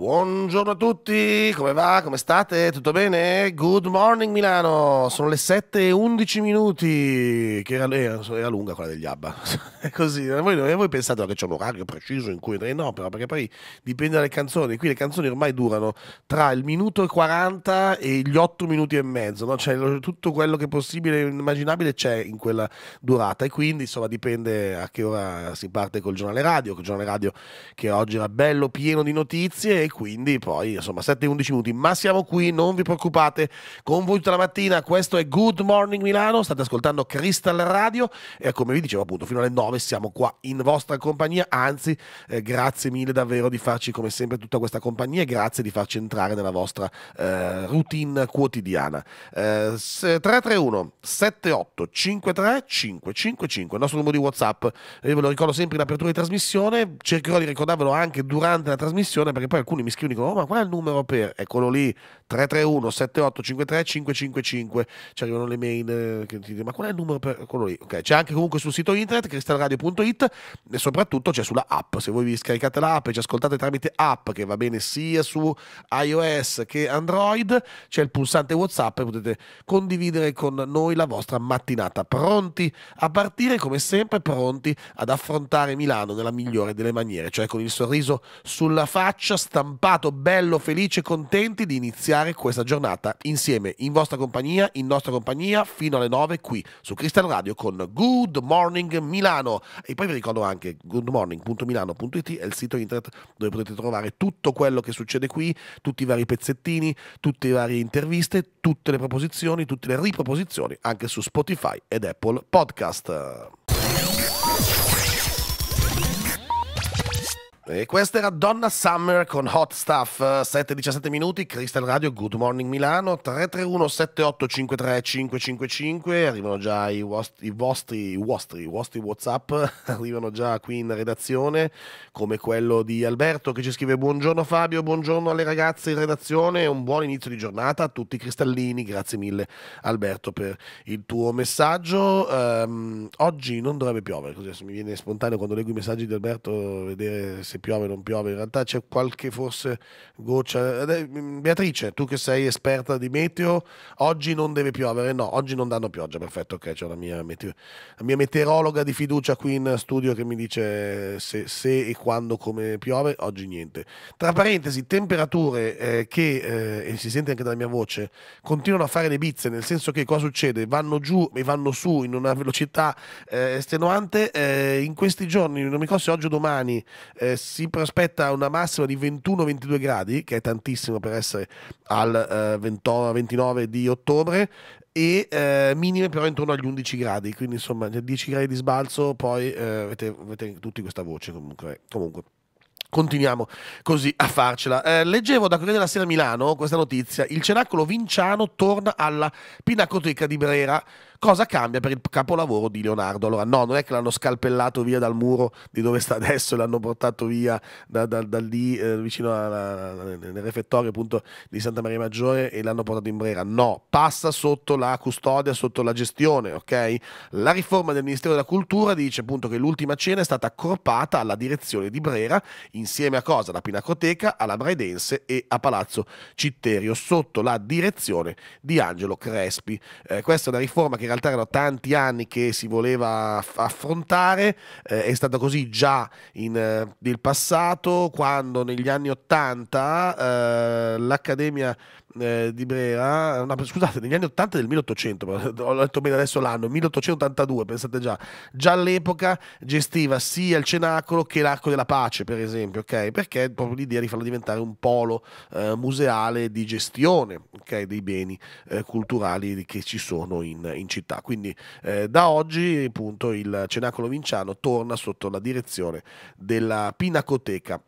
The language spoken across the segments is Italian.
Buongiorno a tutti, come va? Come state? Tutto bene? Good morning Milano, sono le 7 e 11 minuti, che era, era lunga quella degli ABBA, è così, voi, voi pensate che c'è un orario preciso in cui andrei eh, in opera, perché poi dipende dalle canzoni, qui le canzoni ormai durano tra il minuto e 40 e gli 8 minuti e mezzo, no? cioè, tutto quello che è possibile e immaginabile c'è in quella durata e quindi insomma dipende a che ora si parte col giornale radio, col giornale radio che oggi era bello pieno di notizie quindi poi insomma 7-11 minuti, ma siamo qui, non vi preoccupate, con voi tutta la mattina, questo è Good Morning Milano, state ascoltando Crystal Radio e come vi dicevo appunto fino alle 9 siamo qua in vostra compagnia, anzi eh, grazie mille davvero di farci come sempre tutta questa compagnia e grazie di farci entrare nella vostra eh, routine quotidiana. Eh, 331 78 53 555, il nostro numero di WhatsApp, io ve lo ricordo sempre in apertura di trasmissione, cercherò di ricordarvelo anche durante la trasmissione perché poi alcuni alcuni mi scrivono e dicono, oh, ma qual è il numero per? Eccolo lì, 331 7853 555. Ci arrivano le mail eh, che ti dicono, ma qual è il numero per? Eccolo lì. Okay. C'è anche comunque sul sito internet crystalradio.it e soprattutto c'è sulla app. Se voi vi scaricate l'app e ci ascoltate tramite app, che va bene sia su iOS che Android, c'è il pulsante WhatsApp e potete condividere con noi la vostra mattinata. Pronti a partire, come sempre, pronti ad affrontare Milano nella migliore delle maniere, cioè con il sorriso sulla faccia, sta stampato bello, felice e contenti di iniziare questa giornata insieme in vostra compagnia, in nostra compagnia fino alle 9 qui su Crystal Radio con Good Morning Milano e poi vi ricordo anche goodmorning.milano.it è il sito internet dove potete trovare tutto quello che succede qui, tutti i vari pezzettini, tutte le varie interviste, tutte le proposizioni, tutte le riproposizioni anche su Spotify ed Apple Podcast. E questa era Donna Summer con Hot Stuff, 7-17 minuti, Crystal Radio, Good Morning Milano, 331-7853-555, arrivano già i, vostri, i vostri, vostri, vostri Whatsapp, arrivano già qui in redazione, come quello di Alberto che ci scrive buongiorno Fabio, buongiorno alle ragazze in redazione, un buon inizio di giornata a tutti i cristallini, grazie mille Alberto per il tuo messaggio. Um, oggi non dovrebbe piovere, così mi viene spontaneo quando leggo i messaggi di Alberto vedere se piove o non piove, in realtà c'è qualche forse goccia. Mm, Beatrice, tu che sei esperta di meteo, oggi non deve piovere? No, oggi non danno pioggia, perfetto, ok, c'è la mia, meteo- la mia meteorologa di fiducia qui in studio che mi dice se, se, e quando come piove, oggi niente. Tra parentesi, temperature eh, che, eh, e si sente anche dalla mia voce, continuano a fare le bizze, nel senso che cosa succede? Vanno giù e vanno su in una velocità eh, estenuante, eh, in questi giorni, non mi ricordo se oggi o domani, eh, si prospetta una massima di 21-22 gradi, che è tantissimo per essere al eh, 29 di ottobre, e eh, minime però intorno agli 11 gradi, quindi insomma 10 cioè, gradi di sbalzo, poi eh, avete, avete tutti questa voce comunque. comunque continuiamo così a farcela. Eh, leggevo da Corriere della Sera Milano questa notizia, il Cenacolo Vinciano torna alla Pinacoteca di Brera Cosa cambia per il capolavoro di Leonardo? Allora, no, non è che l'hanno scalpellato via dal muro di dove sta adesso e l'hanno portato via da, da, da lì, eh, vicino al refettorio appunto di Santa Maria Maggiore e l'hanno portato in Brera. No, passa sotto la custodia, sotto la gestione, ok? La riforma del Ministero della Cultura dice appunto che l'ultima cena è stata accorpata alla direzione di Brera insieme a cosa? Alla Pinacoteca, alla Braidense e a Palazzo Citterio sotto la direzione di Angelo Crespi. Eh, questa è una riforma che realtà erano tanti anni che si voleva affrontare, eh, è stato così già in, nel eh, passato, quando negli anni 80 eh, l'Accademia eh, di Brera, no, scusate, negli anni 80 del 1800, ho letto bene adesso l'anno, 1882, pensate già, già all'epoca gestiva sia il Cenacolo che l'Arco della Pace, per esempio, ok? Perché è proprio l'idea di farlo diventare un polo eh, museale di gestione, ok? Dei beni eh, culturali che ci sono in, in città. Quindi eh, da oggi, appunto, il Cenacolo Vinciano torna sotto la direzione della Pinacoteca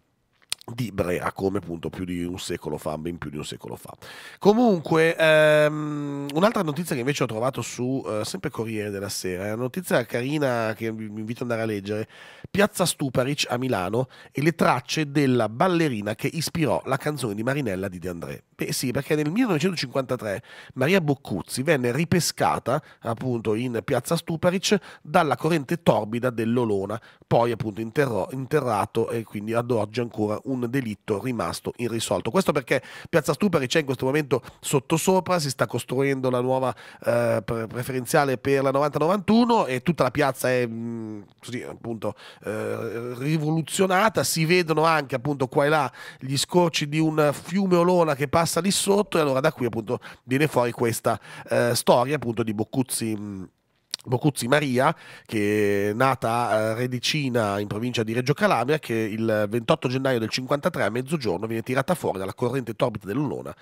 di Brea come appunto più di un secolo fa, ben più di un secolo fa. Comunque, ehm, un'altra notizia che invece ho trovato su eh, sempre Corriere della Sera, una notizia carina che vi invito ad andare a leggere, Piazza Stuparic a Milano e le tracce della ballerina che ispirò la canzone di Marinella di De André. Eh sì, perché nel 1953 Maria Boccuzzi venne ripescata appunto in piazza Stuparic dalla corrente torbida dell'Olona, poi appunto interro- interrato e quindi ad oggi ancora un delitto rimasto irrisolto. Questo perché piazza Stuparic è in questo momento sottosopra, si sta costruendo la nuova eh, preferenziale per la 90-91 e tutta la piazza è mh, mm, così appunto eh, rivoluzionata, si vedono anche appunto qua e là gli scorci di un fiume Olona che passa rimasta lì sotto e allora da qui appunto viene fuori questa eh, storia appunto di Boccuzzi Bocuzzi Maria, che è nata a eh, Redicina in provincia di Reggio Calabria, che il 28 gennaio del 53 a mezzogiorno viene tirata fuori dalla corrente torbida dell'Unona,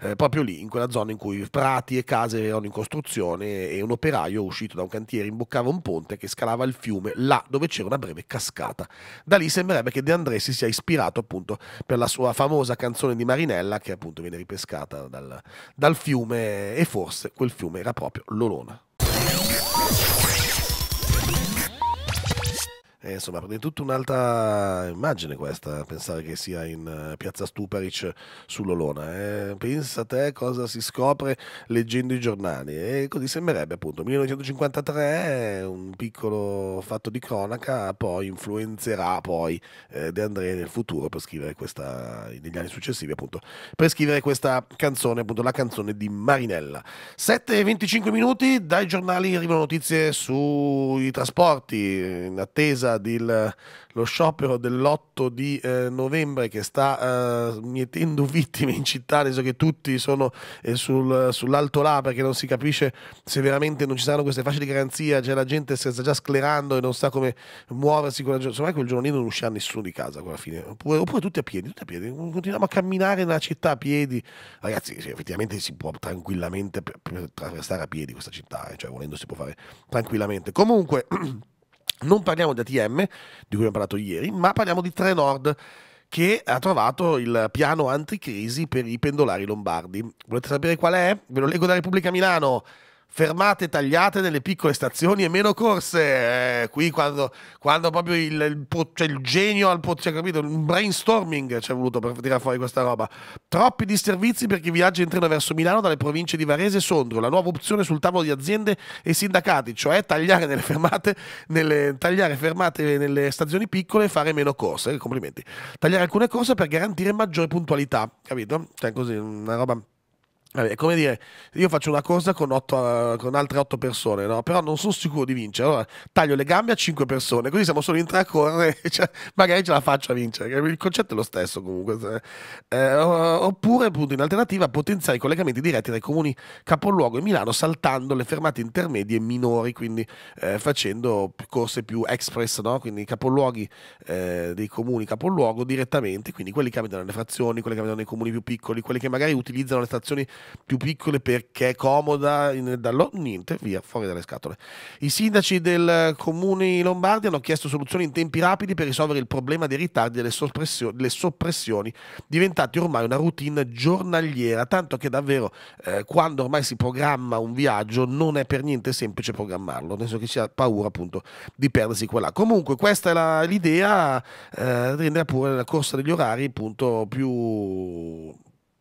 eh, proprio lì, in quella zona in cui prati e case erano in costruzione e un operaio uscito da un cantiere imboccava un ponte che scalava il fiume, là dove c'era una breve cascata. Da lì sembrerebbe che De André si sia ispirato appunto per la sua famosa canzone di Marinella, che appunto viene ripescata dal, dal fiume e forse quel fiume era proprio l'Olona. E eh, insomma, è tutta un'altra immagine questa, pensare che sia in eh, piazza Stuparic sull'Olona. Eh. Pensa a te cosa si scopre leggendo i giornali. E così sembrerebbe appunto. 1953 un piccolo fatto di cronaca, poi influenzerà poi eh, De André nel futuro per scrivere questa, negli anni successivi appunto, per scrivere questa canzone, appunto la canzone di Marinella. 7 e 25 minuti, dai giornali arrivano notizie sui trasporti, in attesa Gaza, del, lo sciopero dell'8 di eh, novembre che sta eh, mietendo vittime in città, adesso che tutti sono eh, sul, sull'alto là perché non si capisce se veramente non ci saranno queste fasce di garanzia, cioè la gente si sta già sclerando e non sa come muoversi. Quella, insomma, quel giorno lì non uscirà nessuno di casa alla fine, oppure, oppure, tutti a piedi, tutti a piedi, continuiamo a camminare nella città a piedi. Ragazzi, sì, effettivamente si può tranquillamente attraversare a piedi questa città, eh, cioè volendo si può fare tranquillamente. Comunque... Non parliamo di ATM, di cui abbiamo parlato ieri, ma parliamo di Trenord che ha trovato il piano anticrisi per i pendolari lombardi. Volete sapere qual è? Ve lo leggo da Repubblica Milano fermate tagliate nelle piccole stazioni e meno corse. Eh, qui quando, quando, proprio il, il, cioè il genio al cioè, capito? Un brainstorming ci è voluto per tirare fuori questa roba. Troppi disservizi per chi viaggia in treno verso Milano dalle province di Varese e Sondrio. La nuova opzione sul tavolo di aziende e sindacati, cioè tagliare nelle fermate, nelle, tagliare fermate nelle stazioni piccole e fare meno corse. Complimenti. Tagliare alcune corse per garantire maggiore puntualità, capito? Cioè così, una roba Vabbè, come dire, io faccio una corsa con, otto, con altre 8 persone, no? però non sono sicuro di vincere. Allora taglio le gambe a 5 persone, così siamo solo in tre a correre, cioè, magari ce la faccio a vincere. Il concetto è lo stesso comunque. Eh, oppure, appunto, in alternativa, potenziare i collegamenti diretti dai comuni capoluogo e Milano saltando le fermate intermedie minori, quindi eh, facendo corse più express, no? quindi i capoluoghi eh, dei comuni capoluogo direttamente, quindi quelli che abitano nelle frazioni, quelli che abitano nei comuni più piccoli, quelli che magari utilizzano le stazioni più piccole perché è comoda, dallo, niente, via, fuori dalle scatole. I sindaci del comune lombardi hanno chiesto soluzioni in tempi rapidi per risolvere il problema dei ritardi e delle soppressioni, le soppressioni diventati ormai una routine giornaliera, tanto che davvero eh, quando ormai si programma un viaggio non è per niente semplice programmarlo, nel senso che si ha paura appunto di perdersi quella. Comunque questa è l'idea, eh, rendere pure la corsa degli orari appunto più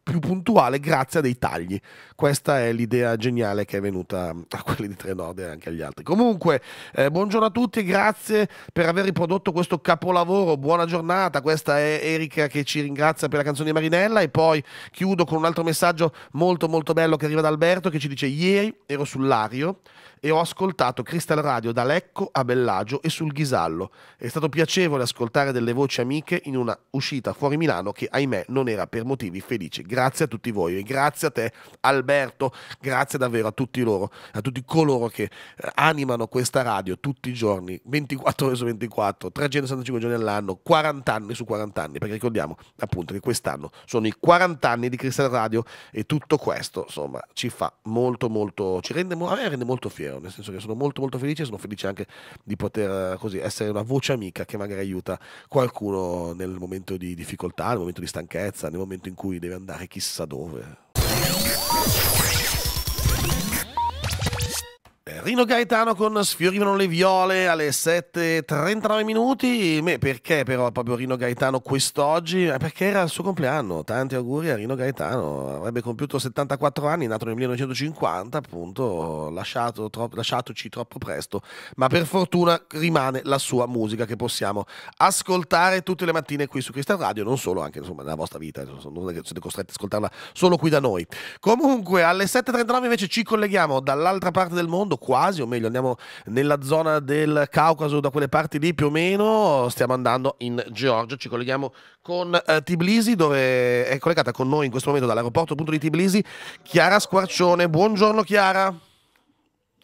più puntuale grazie a dei tagli. Questa è l'idea geniale che è venuta a quelli di Trenode e anche agli altri. Comunque, eh, buongiorno a tutti e grazie per aver riprodotto questo capolavoro. Buona giornata. Questa è Erika che ci ringrazia per la canzone di Marinella e poi chiudo con un altro messaggio molto molto bello che arriva da Alberto che ci dice ieri ero sull'Ario e ho ascoltato Crystal Radio da Lecco a Bellagio e sul Ghisallo. È stato piacevole ascoltare delle voci amiche in una uscita fuori Milano che ahimè non era per motivi felici. Grazie a tutti voi e grazie a te Alberto, grazie davvero a tutti loro, a tutti coloro che eh, animano questa radio tutti i giorni, 24 ore su 24, 365 giorni all'anno, 40 anni su 40 anni, perché ricordiamo appunto che quest'anno sono i 40 anni di Crystal Radio e tutto questo insomma ci fa molto molto, ci rende, a me rende molto fiero pensiero, eh, nel senso che sono molto molto felice e sono felice anche di poter eh, così, essere una voce amica che magari aiuta qualcuno nel momento di difficoltà, nel momento di stanchezza, nel momento in cui deve andare chissà dove. Rino Gaetano con Sfiorivano le viole alle 7.39 minuti. Beh, perché però proprio Rino Gaetano quest'oggi? Eh, perché era il suo compleanno. Tanti auguri a Rino Gaetano. Avrebbe compiuto 74 anni, nato nel 1950, appunto, lasciato tro lasciatoci troppo presto. Ma per fortuna rimane la sua musica che possiamo ascoltare tutte le mattine qui su Cristal Radio, non solo, anche insomma, nella vostra vita. Non siete costretti ad ascoltarla solo qui da noi. Comunque, alle 7.39 invece ci colleghiamo dall'altra parte del mondo, qua quasi, o meglio andiamo nella zona del Caucaso, da quelle parti lì più o meno, stiamo andando in Georgia, ci colleghiamo con eh, Tbilisi dove è collegata con noi in questo momento dall'aeroporto appunto di Tbilisi Chiara Squarcione. Buongiorno Chiara.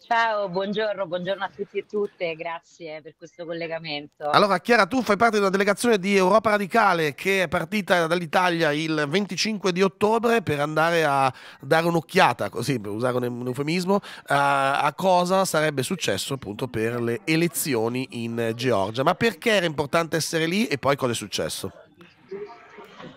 Ciao, buongiorno, buongiorno a tutti e tutte, grazie per questo collegamento. Allora Chiara, tu fai parte di una delegazione di Europa Radicale che è partita dall'Italia il 25 di ottobre per andare a dare un'occhiata, così per usare un eufemismo, a, a cosa sarebbe successo appunto per le elezioni in Georgia. Ma perché era importante essere lì e poi cosa è successo?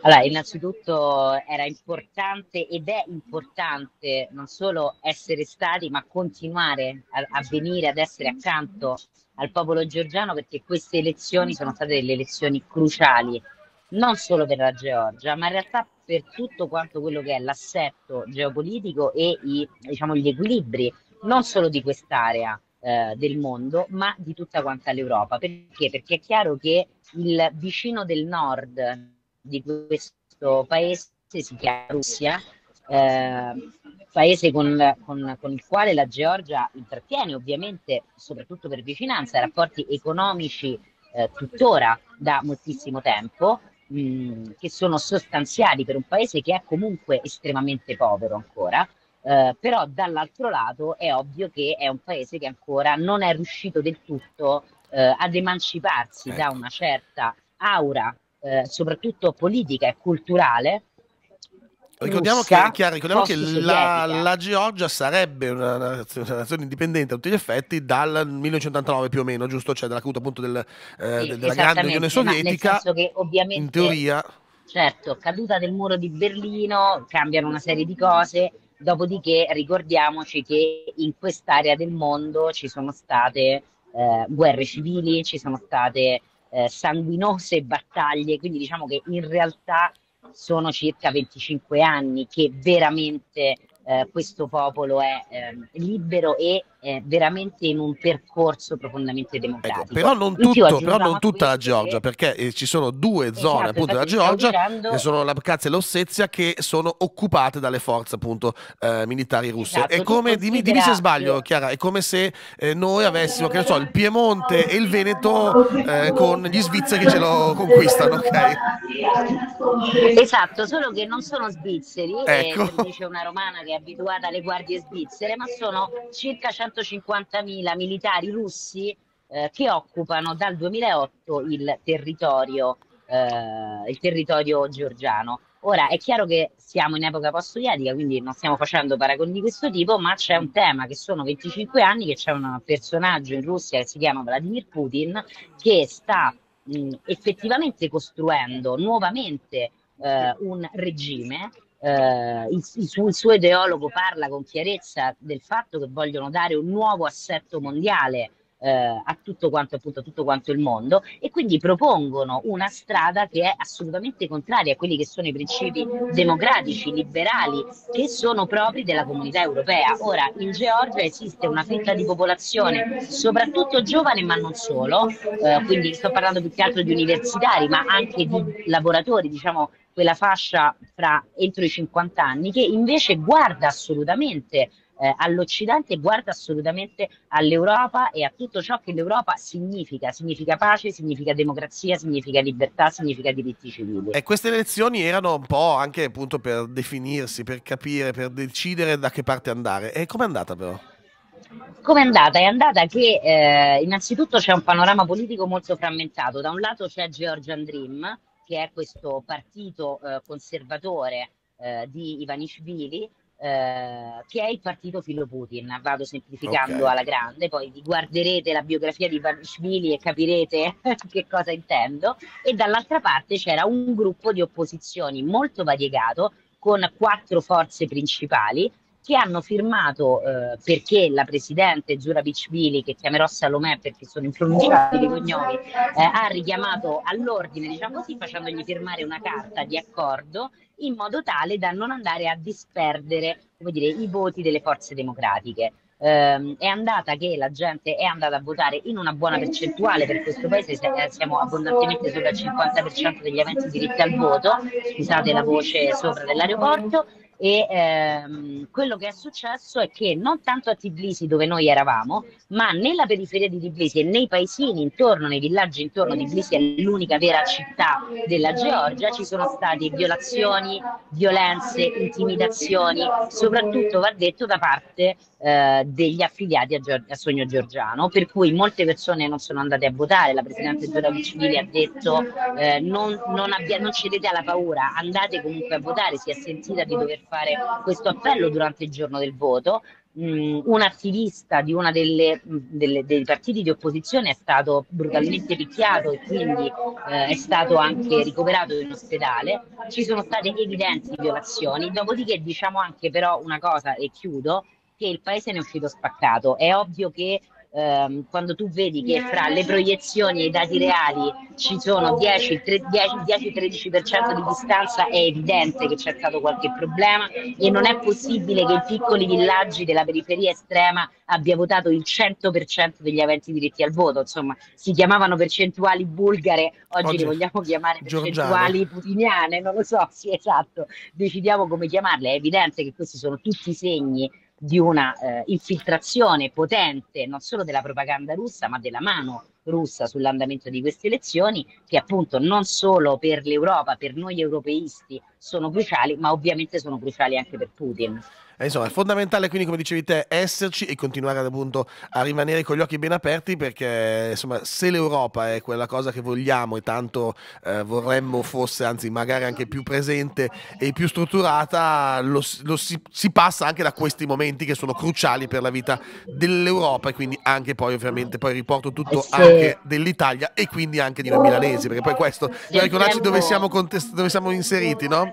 Allora, innanzitutto era importante ed è importante non solo essere stati, ma continuare a, a venire ad essere accanto al popolo georgiano perché queste elezioni sono state delle elezioni cruciali, non solo per la Georgia, ma in realtà per tutto quanto quello che è l'assetto geopolitico e i, diciamo, gli equilibri non solo di quest'area eh, del mondo, ma di tutta quanta l'Europa. Perché? Perché è chiaro che il vicino del nord di questo paese si chiama Russia, eh, paese con, con, con, il quale la Georgia intrattiene ovviamente, soprattutto per vicinanza, rapporti economici eh, tuttora da moltissimo tempo, mh, mm, che sono sostanziali per un paese che è comunque estremamente povero ancora. Eh, però dall'altro lato è ovvio che è un paese che ancora non è riuscito del tutto eh, ad emanciparsi da ecco. una certa aura eh, soprattutto politica e culturale. Ricordiamo, che, chiaro, ricordiamo che, la, la, Georgia sarebbe una, nazione indipendente a tutti gli effetti dal 1989 più o meno, giusto? Cioè dalla caduta del, eh, sì, della grande Unione Sovietica, che, in teoria... Certo, caduta del muro di Berlino, cambiano una serie di cose, dopodiché ricordiamoci che in quest'area del mondo ci sono state eh, guerre civili, ci sono state eh, sanguinose battaglie, quindi diciamo che in realtà sono circa 25 anni che veramente eh, questo popolo è eh, libero e veramente in un percorso profondamente ecco, democratico. Ecco, però, non tutto, però non, tutta la Georgia, perché eh, ci sono due esatto, zone appunto della Georgia, dicendo... che sono l'Abkhazia e l'Ossetia, che sono occupate dalle forze appunto eh, militari russe. Esatto, è come, dimmi, dimmi, se sbaglio Chiara, è come se eh, noi avessimo, che ne so, il Piemonte e il Veneto eh, con gli svizzeri che ce lo conquistano, ok? Esatto, solo che non sono svizzeri, eh, ecco. c'è una romana che è abituata alle guardie svizzere, ma sono circa 100 250.000 militari russi eh, che occupano dal 2008 il territorio, eh, il territorio georgiano. Ora è chiaro che siamo in epoca post-sovietica, quindi non stiamo facendo paragoni di questo tipo, ma c'è un tema che sono 25 anni che c'è un personaggio in Russia che si chiama Vladimir Putin che sta mh, effettivamente costruendo nuovamente eh, un regime eh, il, il, suo, il, suo, ideologo parla con chiarezza del fatto che vogliono dare un nuovo assetto mondiale eh, a, tutto quanto, appunto, a tutto quanto il mondo e quindi propongono una strada che è assolutamente contraria a quelli che sono i principi democratici, liberali, che sono propri della comunità europea. Ora, in Georgia esiste una fetta di popolazione, soprattutto giovane, ma non solo, eh, quindi sto parlando più che altro di universitari, ma anche di lavoratori, diciamo quella fascia fra entro i 50 anni che invece guarda assolutamente eh, all'Occidente e guarda assolutamente all'Europa e a tutto ciò che l'Europa significa, significa pace, significa democrazia, significa libertà, significa diritti civili. E queste elezioni erano un po' anche appunto per definirsi, per capire, per decidere da che parte andare. E com'è andata però? Come è andata? È andata che eh, innanzitutto c'è un panorama politico molto frammentato. Da un lato c'è Georgian Dream, che è questo partito eh, conservatore eh, di Ivanishvili, eh, che è il partito filo Putin. Vado semplificando okay. alla grande, poi vi guarderete la biografia di Ivanishvili e capirete che cosa intendo. E dall'altra parte c'era un gruppo di opposizioni molto variegato con quattro forze principali che hanno firmato eh, perché la presidente Zura Bicbili, che chiamerò Salomè perché sono impronunciabili i cognomi, eh, ha richiamato all'ordine, diciamo così, facendogli firmare una carta di accordo in modo tale da non andare a disperdere dire, i voti delle forze democratiche. Eh, è andata che la gente è andata a votare in una buona percentuale per questo paese eh, siamo abbondantemente sopra il 50% degli aventi diritto al voto scusate la voce sopra dell'aeroporto e ehm, quello che è successo è che non tanto a Tbilisi dove noi eravamo, ma nella periferia di Tbilisi e nei paesini intorno, nei villaggi intorno, Tbilisi è l'unica vera città della Georgia, ci sono state violazioni, violenze, intimidazioni, soprattutto va detto da parte eh, degli affiliati a, Gior- a, Sogno Giorgiano, per cui molte persone non sono andate a votare, la Presidente Giora Civile ha detto eh, non, non, abbia, non cedete alla paura, andate comunque a votare, si è sentita di dover fare questo appello durante il giorno del voto, mm, un attivista di uno mm, dei partiti di opposizione è stato brutalmente picchiato e quindi eh, è stato anche ricoverato in ospedale. Ci sono state evidenti violazioni, dopodiché diciamo anche però una cosa e chiudo, che il paese ne è uscito spaccato. È ovvio che ehm, quando tu vedi che fra le proiezioni e i dati reali ci sono 10-13% di distanza, è evidente che c'è stato qualche problema e non è possibile che i piccoli villaggi della periferia estrema abbia votato il 100% degli aventi diritti al voto. Insomma, si chiamavano percentuali bulgare, oggi, oggi le vogliamo chiamare percentuali Giorgiano. putiniane, non lo so, sì, esatto, decidiamo come chiamarle. È evidente che questi sono tutti segni di una eh, infiltrazione potente non solo della propaganda russa, ma della mano russa sull'andamento di queste elezioni, che appunto non solo per l'Europa, per noi europeisti sono cruciali, ma ovviamente sono cruciali anche per Putin. Eh, insomma, è fondamentale quindi, come dicevi te, esserci e continuare appunto a rimanere con gli occhi ben aperti perché, insomma, se l'Europa è quella cosa che vogliamo e tanto eh, vorremmo fosse, anzi magari anche più presente e più strutturata, lo, lo si, si passa anche da questi momenti che sono cruciali per la vita dell'Europa e quindi anche poi ovviamente poi riporto tutto eh sì. anche dell'Italia e quindi anche di noi milanesi perché poi questo, per ricordarci dove siamo, dove siamo inseriti, no?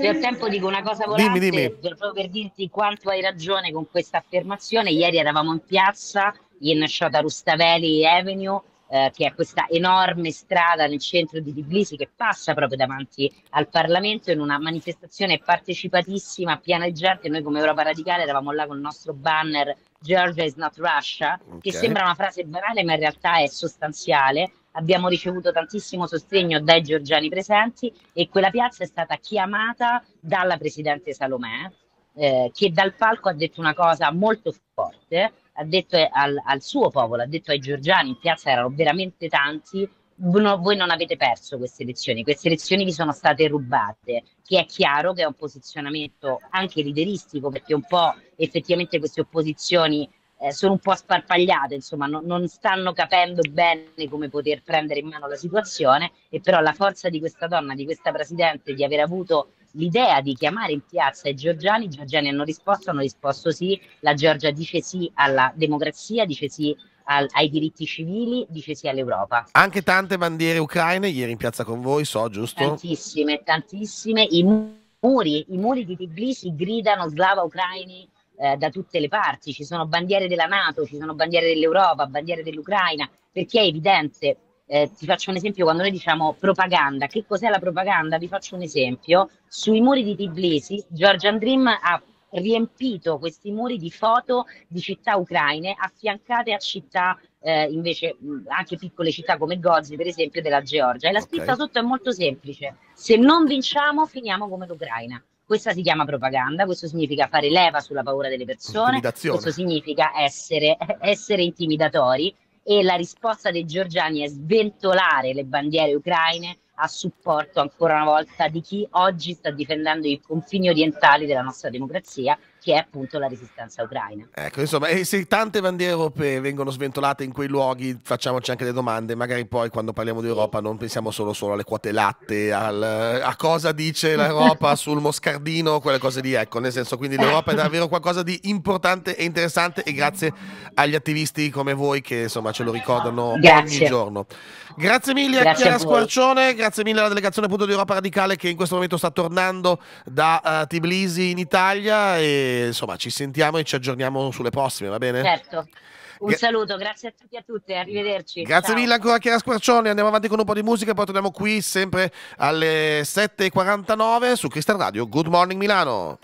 Se ho tempo dico una cosa volante, dimmi, dimmi. proprio per dirti quanto hai ragione con questa affermazione. Ieri eravamo in piazza, in Shota Rustaveli Avenue, eh, che è questa enorme strada nel centro di Tbilisi che passa proprio davanti al Parlamento in una manifestazione partecipatissima, piena di gente. Noi come Europa Radicale eravamo là con il nostro banner Georgia is not Russia, okay. che sembra una frase banale ma in realtà è sostanziale abbiamo ricevuto tantissimo sostegno dai georgiani presenti e quella piazza è stata chiamata dalla Presidente Salomè, eh, che dal palco ha detto una cosa molto forte, ha detto al, al suo popolo, ha detto ai georgiani, in piazza erano veramente tanti, No, voi non avete perso queste elezioni, queste elezioni vi sono state rubate, che è chiaro che è un posizionamento anche lideristico, perché un po' effettivamente queste opposizioni eh, sono un po' sparpagliate, insomma, non, non stanno capendo bene come poter prendere in mano la situazione e però la forza di questa donna, di questa presidente, di aver avuto l'idea di chiamare in piazza i georgiani, i georgiani hanno risposto, hanno risposto sì, la Georgia dice sì alla democrazia, dice sì al, ai diritti civili, dice sì all'Europa. Anche tante bandiere ucraine ieri in piazza con voi, so giusto? Tantissime, tantissime, i muri, i muri di Tbilisi gridano slava ucraini eh, da tutte le parti, ci sono bandiere della Nato, ci sono bandiere dell'Europa, bandiere dell'Ucraina, perché è evidente, eh, ti faccio un esempio, quando noi diciamo propaganda, che cos'è la propaganda? Vi faccio un esempio, sui muri di Tbilisi Georgian Dream ha riempito questi muri di foto di città ucraine affiancate a città eh, invece anche piccole città come Gozi per esempio della Georgia e la scritta okay. sotto è molto semplice se non vinciamo finiamo come l'Ucraina questa si chiama propaganda, questo significa fare leva sulla paura delle persone, questo significa essere, essere intimidatori e la risposta dei georgiani è sventolare le bandiere ucraine a supporto ancora una volta di chi oggi sta difendendo i confini orientali della nostra democrazia che è appunto la resistenza ucraina. Ecco, insomma, e se tante bandiere europee vengono sventolate in quei luoghi, facciamoci anche le domande, magari poi quando parliamo di Europa non pensiamo solo, solo alle quote latte, al, a cosa dice l'Europa sul moscardino, quelle cose lì, ecco, nel senso, quindi l'Europa è davvero qualcosa di importante e interessante e grazie agli attivisti come voi che insomma ce lo ricordano grazie. ogni giorno. Grazie mille grazie a Chiara a Squarcione, grazie mille alla delegazione appunto di Europa Radicale che in questo momento sta tornando da uh, Tbilisi in Italia e insomma ci sentiamo e ci aggiorniamo sulle prossime, va bene? Certo. Un saluto, grazie a tutti e a tutte, arrivederci. Grazie Ciao. mille ancora Chiara Squarcione, andiamo avanti con un po' di musica e poi torniamo qui sempre alle 7.49 su Cristian Radio. Good Morning Milano.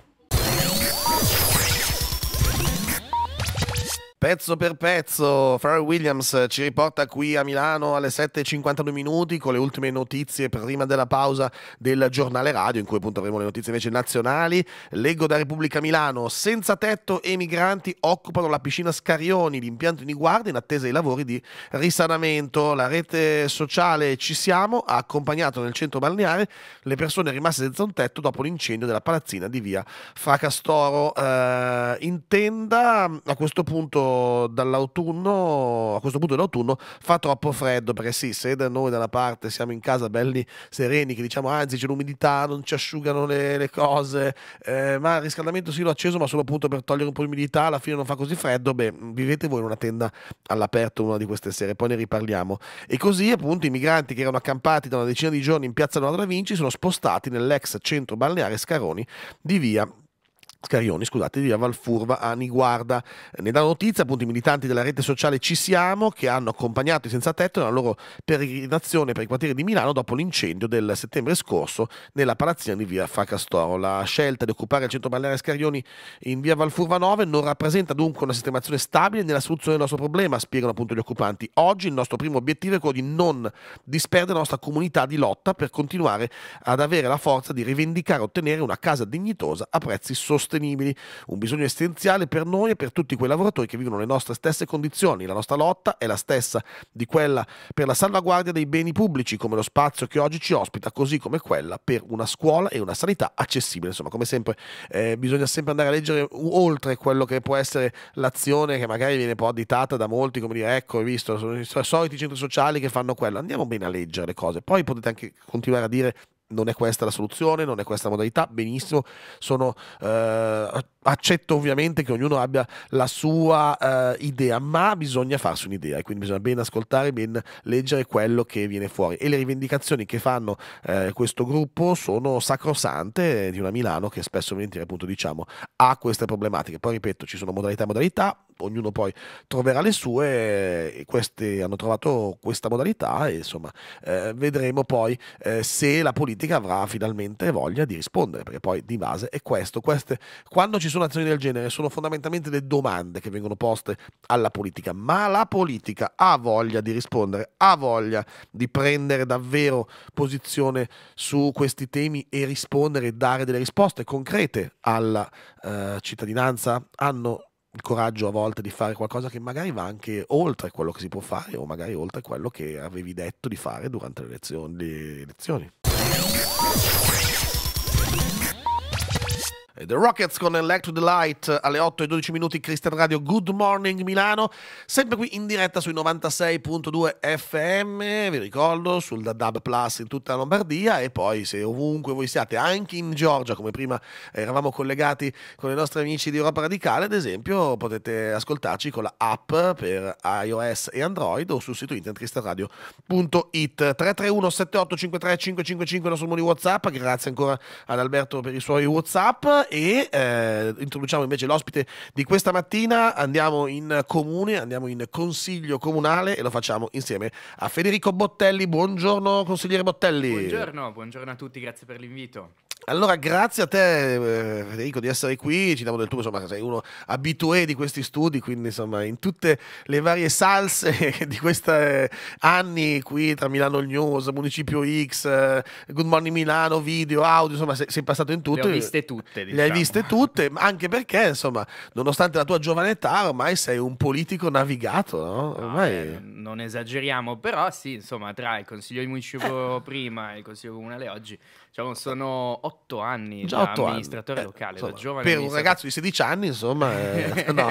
pezzo per pezzo. Pharrell Williams eh, ci riporta qui a Milano alle 7.52 minuti con le ultime notizie prima della pausa del giornale radio, in cui appunto avremo le notizie invece nazionali. Leggo da Repubblica Milano: senza tetto e migranti occupano la piscina Scarioni, l'impianto di guardia in attesa dei lavori di risanamento. La rete sociale Ci Siamo ha accompagnato nel centro balneare le persone rimaste senza un tetto dopo l'incendio della palazzina di via Fracastoro. Eh, in a questo punto dall'autunno, a questo punto dell'autunno fa troppo freddo perché sì, se da noi dalla parte siamo in casa belli sereni, che diciamo anzi c'è l'umidità, non ci asciugano le, le cose, eh, ma il riscaldamento sì l'ho acceso ma solo appunto per togliere un po' di umidità, alla fine non fa così freddo, beh vivete voi in una tenda all'aperto una di queste sere, poi ne riparliamo. E così appunto i migranti che erano accampati da una decina di giorni in piazza Nuova da Vinci sono spostati nell'ex centro balneare Scaroni di via Scarioni, scusate, via Valfurva a Niguarda. Ne dà notizia appunto i militanti della rete sociale Ci Siamo che hanno accompagnato i senza tetto nella loro peregrinazione per i quartieri di Milano dopo l'incendio del settembre scorso nella palazzina di via Facastoro. La scelta di occupare il centro balneare Scarioni in via Valfurva 9 non rappresenta dunque una sistemazione stabile nella soluzione del nostro problema, spiegano appunto gli occupanti. Oggi il nostro primo obiettivo è quello di non disperdere la nostra comunità di lotta per continuare ad avere la forza di rivendicare e ottenere una casa dignitosa a prezzi sostenibili sostenibili, un bisogno essenziale per noi e per tutti quei lavoratori che vivono le nostre stesse condizioni. La nostra lotta è la stessa di quella per la salvaguardia dei beni pubblici, come lo spazio che oggi ci ospita, così come quella per una scuola e una sanità accessibile. Insomma, come sempre, eh, bisogna sempre andare a leggere oltre quello che può essere l'azione che magari viene poi additata da molti, come dire, ecco, hai visto, sono i soliti centri sociali che fanno quello. Andiamo bene a leggere le cose, poi potete anche continuare a dire non è questa la soluzione, non è questa la modalità, benissimo, sono, eh, accetto ovviamente che ognuno abbia la sua eh, idea, ma bisogna farsi un'idea e quindi bisogna ben ascoltare, ben leggere quello che viene fuori e le rivendicazioni che fanno eh, questo gruppo sono sacrosante eh, di una Milano che spesso e volentieri appunto diciamo ha queste problematiche, poi ripeto ci sono modalità e modalità, ognuno poi troverà le sue e queste hanno trovato questa modalità e insomma eh, vedremo poi eh, se la politica avrà finalmente voglia di rispondere perché poi di base è questo queste, quando ci sono azioni del genere sono fondamentalmente le domande che vengono poste alla politica ma la politica ha voglia di rispondere ha voglia di prendere davvero posizione su questi temi e rispondere e dare delle risposte concrete alla eh, cittadinanza hanno il coraggio a volte di fare qualcosa che magari va anche oltre quello che si può fare o magari oltre quello che avevi detto di fare durante le lezioni. Le lezioni. The Rockets con Electro Delight alle 8 e 12 minuti, Christian Radio, Good Morning Milano, sempre qui in diretta sui 96.2 FM, vi ricordo, sul DAB Plus in tutta la Lombardia e poi se ovunque voi siate, anche in Georgia, come prima eh, eravamo collegati con i nostri amici di Europa Radicale, ad esempio potete ascoltarci con la app per iOS e Android o sul sito internet cristianradio.it 331 78 53 555 il nostro numero di Whatsapp, grazie ancora ad Alberto per i suoi Whatsapp e eh, introduciamo invece l'ospite di questa mattina, andiamo in comune, andiamo in consiglio comunale e lo facciamo insieme a Federico Bottelli. Buongiorno consigliere Bottelli. Buongiorno, buongiorno a tutti, grazie per l'invito. Allora, grazie a te, eh, Federico, di essere qui. Ci diamo del tuo, insomma, sei uno abitué di questi studi, quindi insomma, in tutte le varie salse di questi anni qui tra Milano News, Municipio X, eh, Good Morning Milano, video, audio, insomma, sei, passato in tutto. Le hai diciamo. viste tutte. Diciamo. Le hai viste tutte, anche perché, insomma, nonostante la tua giovane età, ormai sei un politico navigato, no? Ah, ormai... Eh, no, non esageriamo, però sì, insomma, tra il Consiglio di Municipio prima e il Consiglio Comunale oggi cioè, sono otto anni Già da otto amministratore anni. Eh, locale, insomma, da giovane. Per un ragazzo di 16 anni, insomma, eh, no,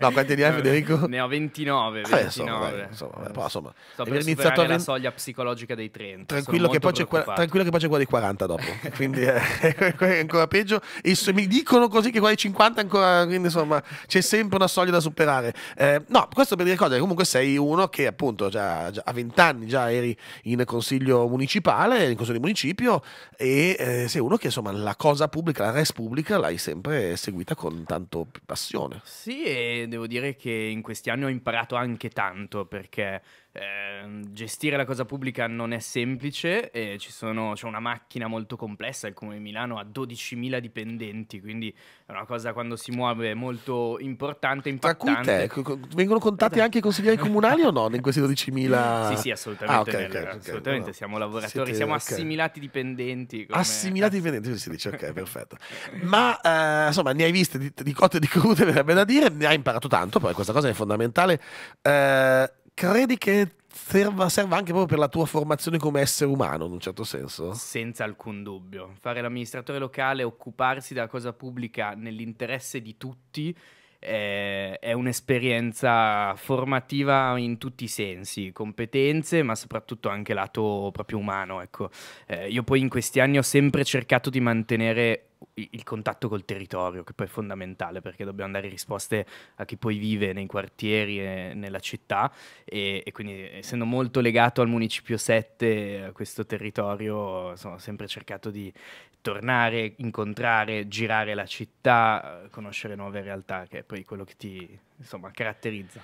no, quanti anni hai Federico? Ne ho 29, 29. Eh, vabbè, insomma, dai, insomma, però, insomma, Sto per iniziato a... la soglia psicologica dei 30. Tranquillo che, poi c'è, tranquillo che poi c'è quella dei 40 dopo, quindi eh, è ancora peggio. E se mi dicono così che quella dei 50 ancora, quindi insomma, c'è sempre una soglia da superare. Eh, no, questo per dire cosa, comunque sei uno che appunto già, già a 20 anni già eri in consiglio municipale, in consiglio di municipio, e eh, sei uno che insomma la cosa pubblica, la res pubblica l'hai sempre seguita con tanto passione. Sì, e devo dire che in questi anni ho imparato anche tanto perché Ehm, gestire la cosa pubblica non è semplice, e c'è una macchina molto complessa, il Comune di Milano ha 12.000 dipendenti, quindi è una cosa quando si muove molto importante, impattante. Tra cui te, vengono contati anche i consiglieri comunali o no in questi 12.000? Sì, sì, assolutamente, ah, okay, okay, assolutamente. Okay, siamo lavoratori, siete, siamo assimilati dipendenti. Come... Assimilati dipendenti, si dice, ok, perfetto. Ma eh, insomma, ne hai viste di, di cotte e di crude, verrebbe da dire, ne hai imparato tanto, poi questa cosa è fondamentale. Eh, credi che serva, serva anche proprio per la tua formazione come essere umano, in un certo senso? Senza alcun dubbio. Fare l'amministratore locale, occuparsi della cosa pubblica nell'interesse di tutti è un'esperienza formativa in tutti i sensi, competenze, ma soprattutto anche lato proprio umano. Ecco. Eh, io poi in questi anni ho sempre cercato di mantenere il contatto col territorio, che poi è fondamentale perché dobbiamo dare risposte a chi poi vive nei quartieri e nella città e, e quindi essendo molto legato al Municipio 7, a questo territorio, insomma, ho sempre cercato di tornare, incontrare, girare la città, conoscere nuove realtà, che è poi quello che ti, insomma, caratterizza.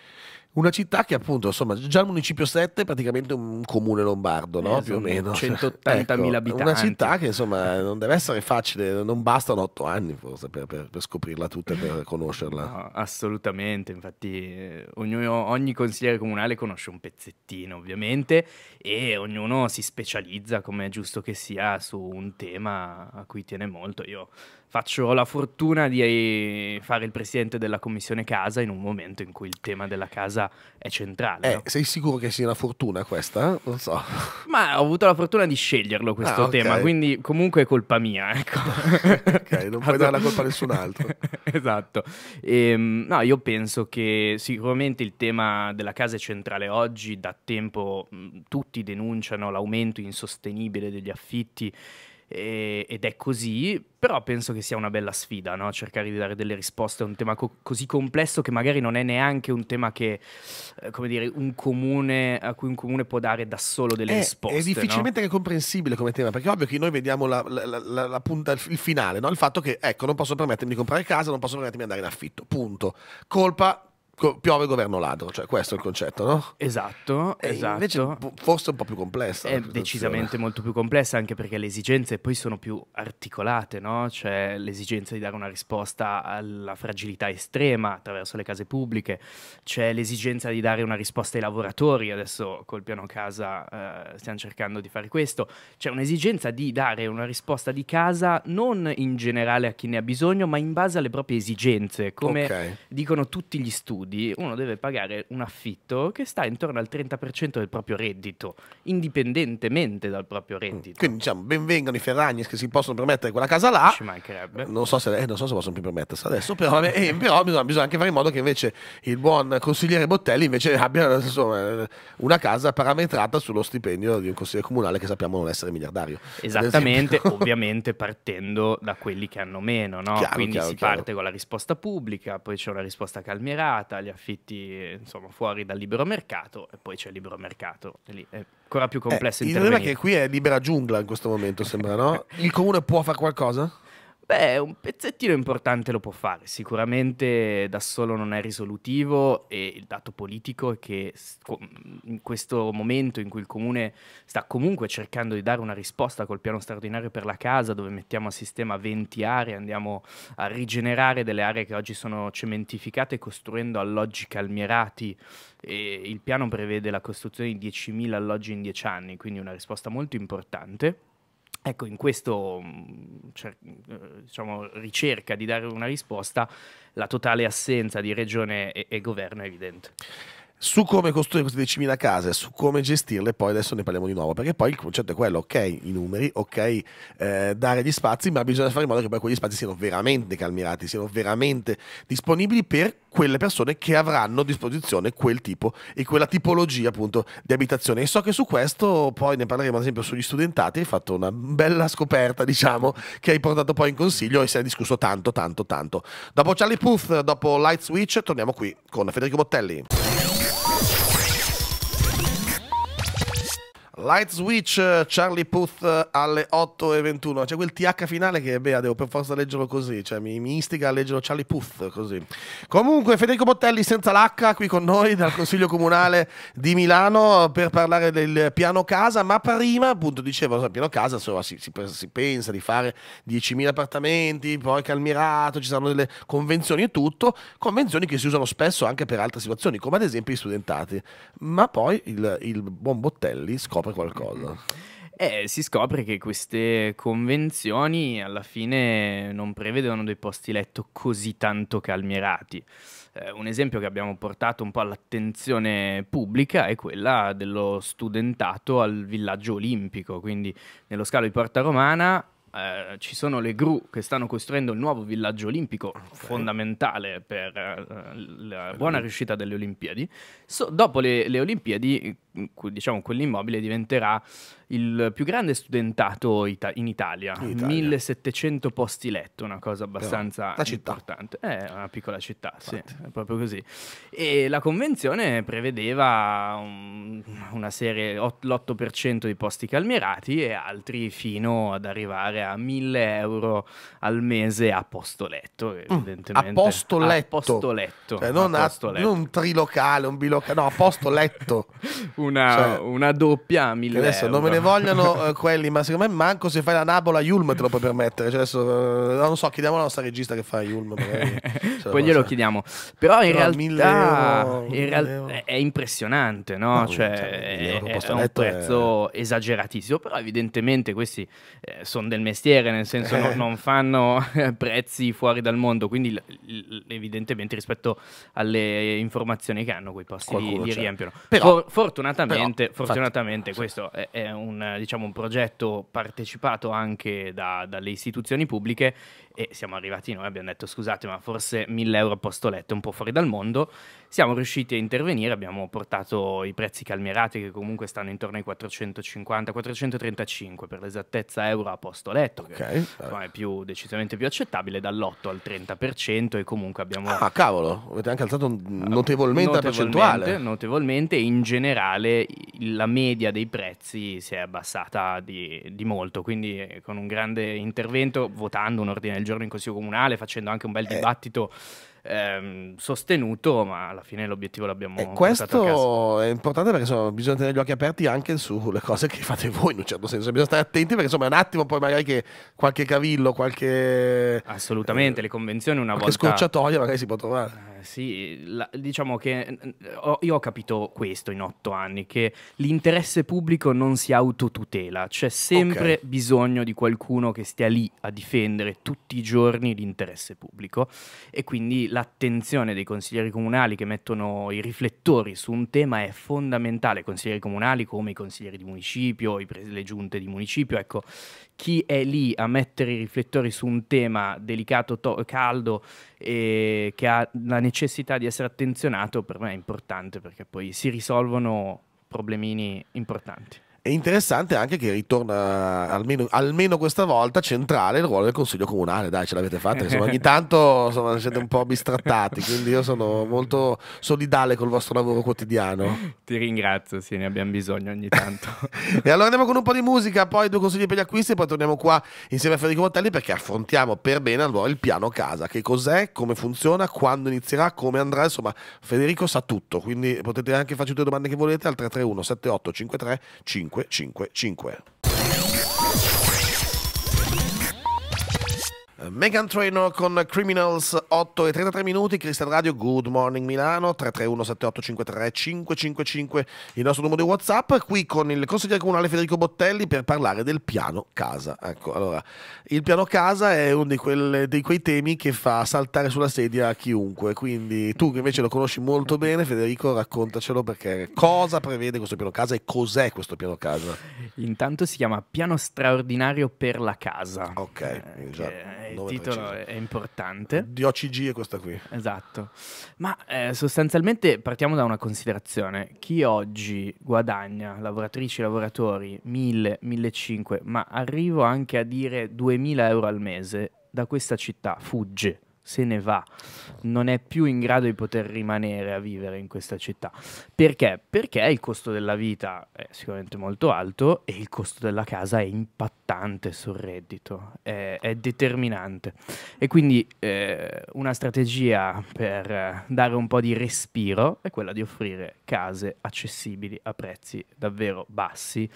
Una città che appunto, insomma, già il municipio 7 è praticamente un comune lombardo, no? Eh, più o meno. 180.000 ecco, abitanti. Una città che insomma non deve essere facile, non bastano otto anni forse per, per, per scoprirla tutta e per conoscerla. No, assolutamente, infatti eh, ogni, ogni consigliere comunale conosce un pezzettino ovviamente e ognuno si specializza come è giusto che sia su un tema a cui tiene molto. Io faccio la fortuna di eh, fare il presidente della commissione casa in un momento in cui il tema della casa è centrale. Eh, no? Sei sicuro che sia una fortuna questa? Non so. Ma ho avuto la fortuna di sceglierlo questo ah, tema, quindi comunque è colpa mia. Ecco. ok, non puoi dare la colpa a nessun altro. esatto. E, ehm, no, io penso che sicuramente il tema della casa è centrale oggi, da tempo tutti denunciano l'aumento insostenibile degli affitti e, ed è così, però penso che sia una bella sfida, no? cercare di dare delle risposte a un tema co così complesso che magari non è neanche un tema che, eh, come dire, un comune, a cui un comune può dare da solo delle è, risposte. È difficilmente no? comprensibile come tema, perché è ovvio che noi vediamo la, la, la, la punta, il finale, no? il fatto che, ecco, non posso permettermi di comprare casa, non posso permettermi di andare in affitto, punto. Colpa piove governo ladro, cioè questo è il concetto, no? Esatto, e esatto. Invece forse un po' più complessa. È decisamente molto più complessa anche perché le esigenze poi sono più articolate, no? Cioè l'esigenza di dare una risposta alla fragilità estrema attraverso le case pubbliche, c'è l'esigenza di dare una risposta ai lavoratori, adesso col piano casa eh, stiamo cercando di fare questo, c'è un'esigenza di dare una risposta di casa non in generale a chi ne ha bisogno, ma in base alle proprie esigenze, come okay. dicono tutti gli studi studi uno deve pagare un affitto che sta intorno al 30% del proprio reddito, indipendentemente dal proprio mm, reddito. Quindi diciamo, benvengano i Ferragni che si possono permettere quella casa là. Ci mancherebbe. Non so se, eh, non so se possono più permettersi adesso, però, eh, però bisogna, bisogna, anche fare in modo che invece il buon consigliere Bottelli invece abbia insomma, eh, una casa parametrata sullo stipendio di un consigliere comunale che sappiamo non essere miliardario. Esattamente, ovviamente partendo da quelli che hanno meno, no? Chiaro, Quindi chiaro, si chiaro. parte con la risposta pubblica, poi c'è una risposta calmierata legata agli affitti insomma, fuori dal libero mercato e poi c'è il libero mercato, e lì è ancora più eh, complesso eh, Il problema è che qui è libera giungla in questo momento, sembra, no? Il comune può fare qualcosa? Beh, un pezzettino importante lo può fare, sicuramente da solo non è risolutivo e il dato politico è che in questo momento in cui il comune sta comunque cercando di dare una risposta col piano straordinario per la casa dove mettiamo a sistema 20 aree, andiamo a rigenerare delle aree che oggi sono cementificate costruendo alloggi calmierati e il piano prevede la costruzione di 10.000 alloggi in 10 anni, quindi una risposta molto importante Ecco, in questa mm, cioè, eh, diciamo, ricerca di dare una risposta, la totale assenza di regione e, e governo è evidente su come costruire queste 10.000 case, su come gestirle, poi adesso ne parliamo di nuovo, perché poi il concetto è quello, ok, i numeri, ok, eh, dare gli spazi, ma bisogna fare in modo che poi quegli spazi siano veramente calmirati, siano veramente disponibili per quelle persone che avranno a disposizione quel tipo e quella tipologia appunto di abitazione. E so che su questo poi ne parleremo ad esempio sugli studentati, hai fatto una bella scoperta diciamo che hai portato poi in consiglio e si è discusso tanto tanto tanto. Dopo Charlie Puth, dopo Light Switch, torniamo qui con Federico Bottelli. Light Switch eh, Charlie Puth eh, alle 8.21. C'è quel TH finale che, beh, devo per forza leggerlo così. Cioè, mi, mi istiga a leggerlo Charlie Puth così. Comunque, Federico Bottelli senza l'H qui con noi dal Consiglio Comunale di Milano per parlare del piano casa. Ma prima, appunto, dicevo, il piano casa insomma, si, si, si pensa di fare 10.000 appartamenti, poi calmirato, ci saranno delle convenzioni e tutto. Convenzioni che si usano spesso anche per altre situazioni, come ad esempio i studentati. Ma poi il, il buon Bottelli scopre scopre qualcosa? Eh, si scopre che queste convenzioni alla fine non prevedevano dei posti letto così tanto calmierati. Eh, un esempio che abbiamo portato un po' all'attenzione pubblica è quella dello studentato al villaggio olimpico, quindi nello scalo di Porta Romana eh, ci sono le gru che stanno costruendo il nuovo villaggio olimpico okay. fondamentale per eh, la buona riuscita delle Olimpiadi. So, dopo le, le Olimpiadi, mm, diciamo, quell'immobile diventerà il più grande studentato ita in, Italia. in, Italia, 1700 posti letto, una cosa abbastanza Però, importante. È eh, una piccola città, sì, è proprio così. E la convenzione prevedeva un, una serie, l'otto per di posti calmierati e altri fino ad arrivare a 1000 euro al mese a posto letto, mm, evidentemente. Cioè, a posto letto. A posto letto. Cioè, non, a posto a, letto. non un trilocale, un bilocale, no, a posto letto. una, cioè, una, doppia a 1000 adesso euro. non me ne vogliono eh, quelli, ma secondo me manco se fai la Nabola a Yulm te lo puoi permettere. Cioè, adesso, eh, non so, chiediamo alla nostra regista che fa Yulm. Cioè, Poi glielo chiediamo. Però in Però realtà, euro, in real è impressionante, no? no cioè, cioè è, è, è un prezzo è... esageratissimo, però evidentemente questi eh, sono del mese mestiere, nel senso no, eh. non fanno prezzi fuori dal mondo, quindi l- l- evidentemente rispetto alle informazioni che hanno quei posti li, li certo. riempiono. Però, For- fortunatamente, però, fortunatamente infatti, questo è, è un, diciamo, un, progetto partecipato anche da, dalle istituzioni pubbliche e siamo arrivati noi, abbiamo detto scusate ma forse 1000 euro a posto letto è un po' fuori dal mondo, siamo riusciti a intervenire, abbiamo portato i prezzi calmierati che comunque stanno intorno ai 450-435 per l'esattezza euro a posto letto corretto, che okay. è più, decisamente pipiù accettabile, dall'8 al 30% e comunque abbiamo... Ah cavolo, avete anche alzato notevolmente, ah, notevolmente la percentuale. Notevolmente, e in generale la media dei prezzi si è abbassata di, di molto, quindi eh, con un grande intervento, votando un ordine del giorno in Consiglio Comunale, facendo anche un bel eh. dibattito... Eh ehm, sostenuto, ma alla fine l'obiettivo l'abbiamo raggiunto. e questo è importante perché insomma, bisogna tenere gli occhi aperti anche sulle cose che fate voi in un certo senso, bisogna stare attenti perché insomma è un attimo poi magari che qualche cavillo, qualche... Assolutamente, eh, le convenzioni una volta... Qualche scorciatoia magari si può trovare. Eh, sì, la, diciamo che io ho capito questo in otto anni, che l'interesse pubblico non si autotutela, c'è sempre okay. bisogno di qualcuno che stia lì a difendere tutti i giorni l'interesse pubblico e quindi l'attenzione dei consiglieri comunali che mettono i riflettori su un tema è fondamentale, consiglieri comunali come i consiglieri di municipio, le giunte di municipio, ecco, chi è lì a mettere i riflettori su un tema delicato, caldo e che ha la necessità di essere attenzionato per me è importante perché poi si risolvono problemini importanti. È interessante anche che ritorna almeno, almeno, questa volta centrale il ruolo del Consiglio Comunale, dai ce l'avete fatta, insomma, ogni tanto insomma, siete un po' bistrattati, quindi io sono molto solidale col vostro lavoro quotidiano. Ti ringrazio, sì, ne abbiamo bisogno ogni tanto. e allora andiamo con un po' di musica, poi due consigli per gli acquisti e poi torniamo qua insieme a Federico Montelli perché affrontiamo per bene allora il piano casa, che cos'è, come funziona, quando inizierà, come andrà, insomma Federico sa tutto, quindi potete anche farci tutte le domande che volete al 331 78 53 555. Megan Trainor con Criminals 8 e 33 minuti, Cristian Radio, Good Morning Milano 331 7853 555 il nostro numero di Whatsapp, qui con il consigliere comunale Federico Bottelli per parlare del piano casa. Ecco, allora, il piano casa è uno di, quelle, di quei temi che fa saltare sulla sedia chiunque, quindi tu che invece lo conosci molto bene Federico raccontacelo perché cosa prevede questo piano casa e cos'è questo piano casa? Intanto si chiama piano straordinario per la casa. Ok, eh, già. Che il titolo è importante. Di OCG è questa qui. Esatto. Ma eh, sostanzialmente partiamo da una considerazione. Chi oggi guadagna, lavoratrici e lavoratori, 1000, 1500, ma arrivo anche a dire 2000 euro al mese, da questa città fugge se ne va, non è più in grado di poter rimanere a vivere in questa città. Perché? Perché il costo della vita è sicuramente molto alto e il costo della casa è impattante sul reddito, è, è determinante. E quindi eh, una strategia per dare un po' di respiro è quella di offrire case accessibili a prezzi davvero bassi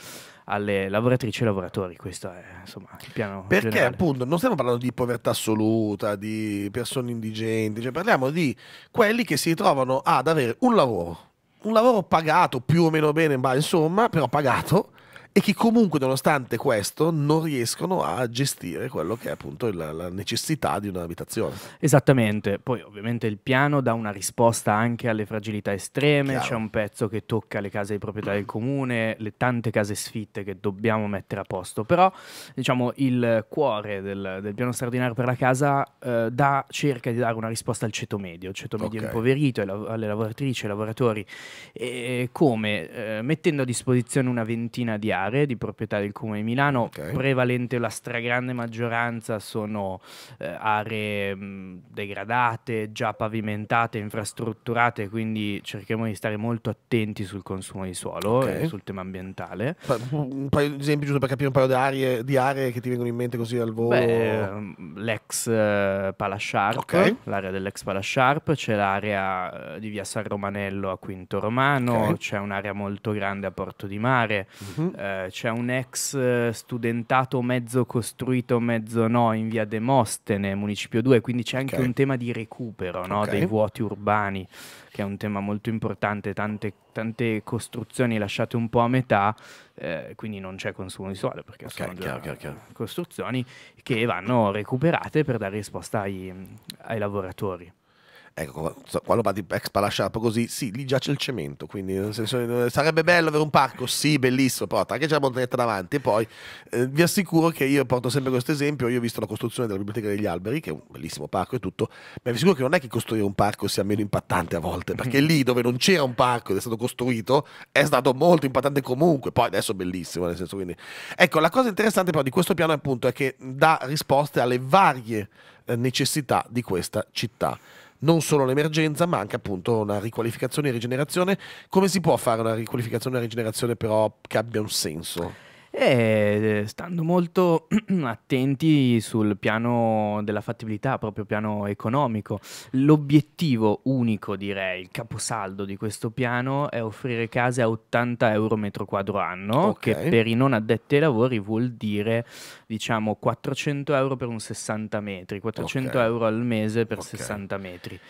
alle lavoratrici e lavoratori. Questo è insomma, il piano. Perché generale. appunto non stiamo parlando di povertà assoluta, di persone indigenti, cioè parliamo di quelli che si trovano ad avere un lavoro, un lavoro pagato più o meno bene, ma insomma, però pagato e che comunque nonostante questo non riescono a gestire quello che è appunto la, la necessità di un'abitazione. Esattamente, poi ovviamente il piano dà una risposta anche alle fragilità estreme, c'è un pezzo che tocca le case di proprietà del comune, le tante case sfitte che dobbiamo mettere a posto, però diciamo il cuore del, del piano straordinario per la casa eh, dà, cerca di dare una risposta al ceto medio, al ceto medio okay. impoverito, alle lavoratrici, ai lavoratori, e, come eh, mettendo a disposizione una ventina di aree militare di proprietà del Comune di Milano, okay. prevalente la stragrande maggioranza sono eh, aree mh, mm, degradate, già pavimentate, infrastrutturate, quindi cerchiamo di stare molto attenti sul consumo di suolo okay. e sul tema ambientale. Pa- un paio di esempi giusto per capire un paio di aree, di aree che ti vengono in mente così al volo. Beh, ehm, l'ex eh, Palasharp, okay. l'area dell'ex Palasharp, c'è l'area eh, di via San Romanello a Quinto Romano, c'è un'area molto grande a Porto di Mare. Mm-hmm eh, c'è un ex eh, studentato mezzo costruito, mezzo no, in via Demostene, Municipio 2, quindi c'è anche okay. un tema di recupero no, okay. dei vuoti urbani, che è un tema molto importante, tante, tante costruzioni lasciate un po' a metà, eh, quindi non c'è consumo di suolo perché okay, sono chiaro, chiaro, chiaro. costruzioni che vanno recuperate per dare risposta ai, ai lavoratori. Ecco, quando parli ex Palasciarpo così, sì, lì giace il cemento, quindi senso, eh, sarebbe bello avere un parco, sì, bellissimo, però anche c'è la montagnetta davanti e poi eh, vi assicuro che io porto sempre questo esempio, io ho visto la costruzione della biblioteca degli alberi, che è un bellissimo parco e tutto, ma vi assicuro che non è che costruire un parco sia meno impattante a volte, perché lì dove non c'era un parco ed è stato costruito è stato molto impattante comunque, poi adesso è bellissimo, nel senso quindi... Ecco, la cosa interessante però di questo piano appunto è che dà risposte alle varie eh, necessità di questa città non solo l'emergenza, ma anche appunto una riqualificazione e rigenerazione. Come si può fare una riqualificazione e rigenerazione però che abbia un senso? e eh, stando molto attenti sul piano della fattibilità, proprio piano economico. L'obiettivo unico, direi, il caposaldo di questo piano è offrire case a 80 euro metro quadro anno, okay. che per i non addetti ai lavori vuol dire diciamo 400 euro per un 60 metri, 400 okay. euro al mese per okay. 60 metri.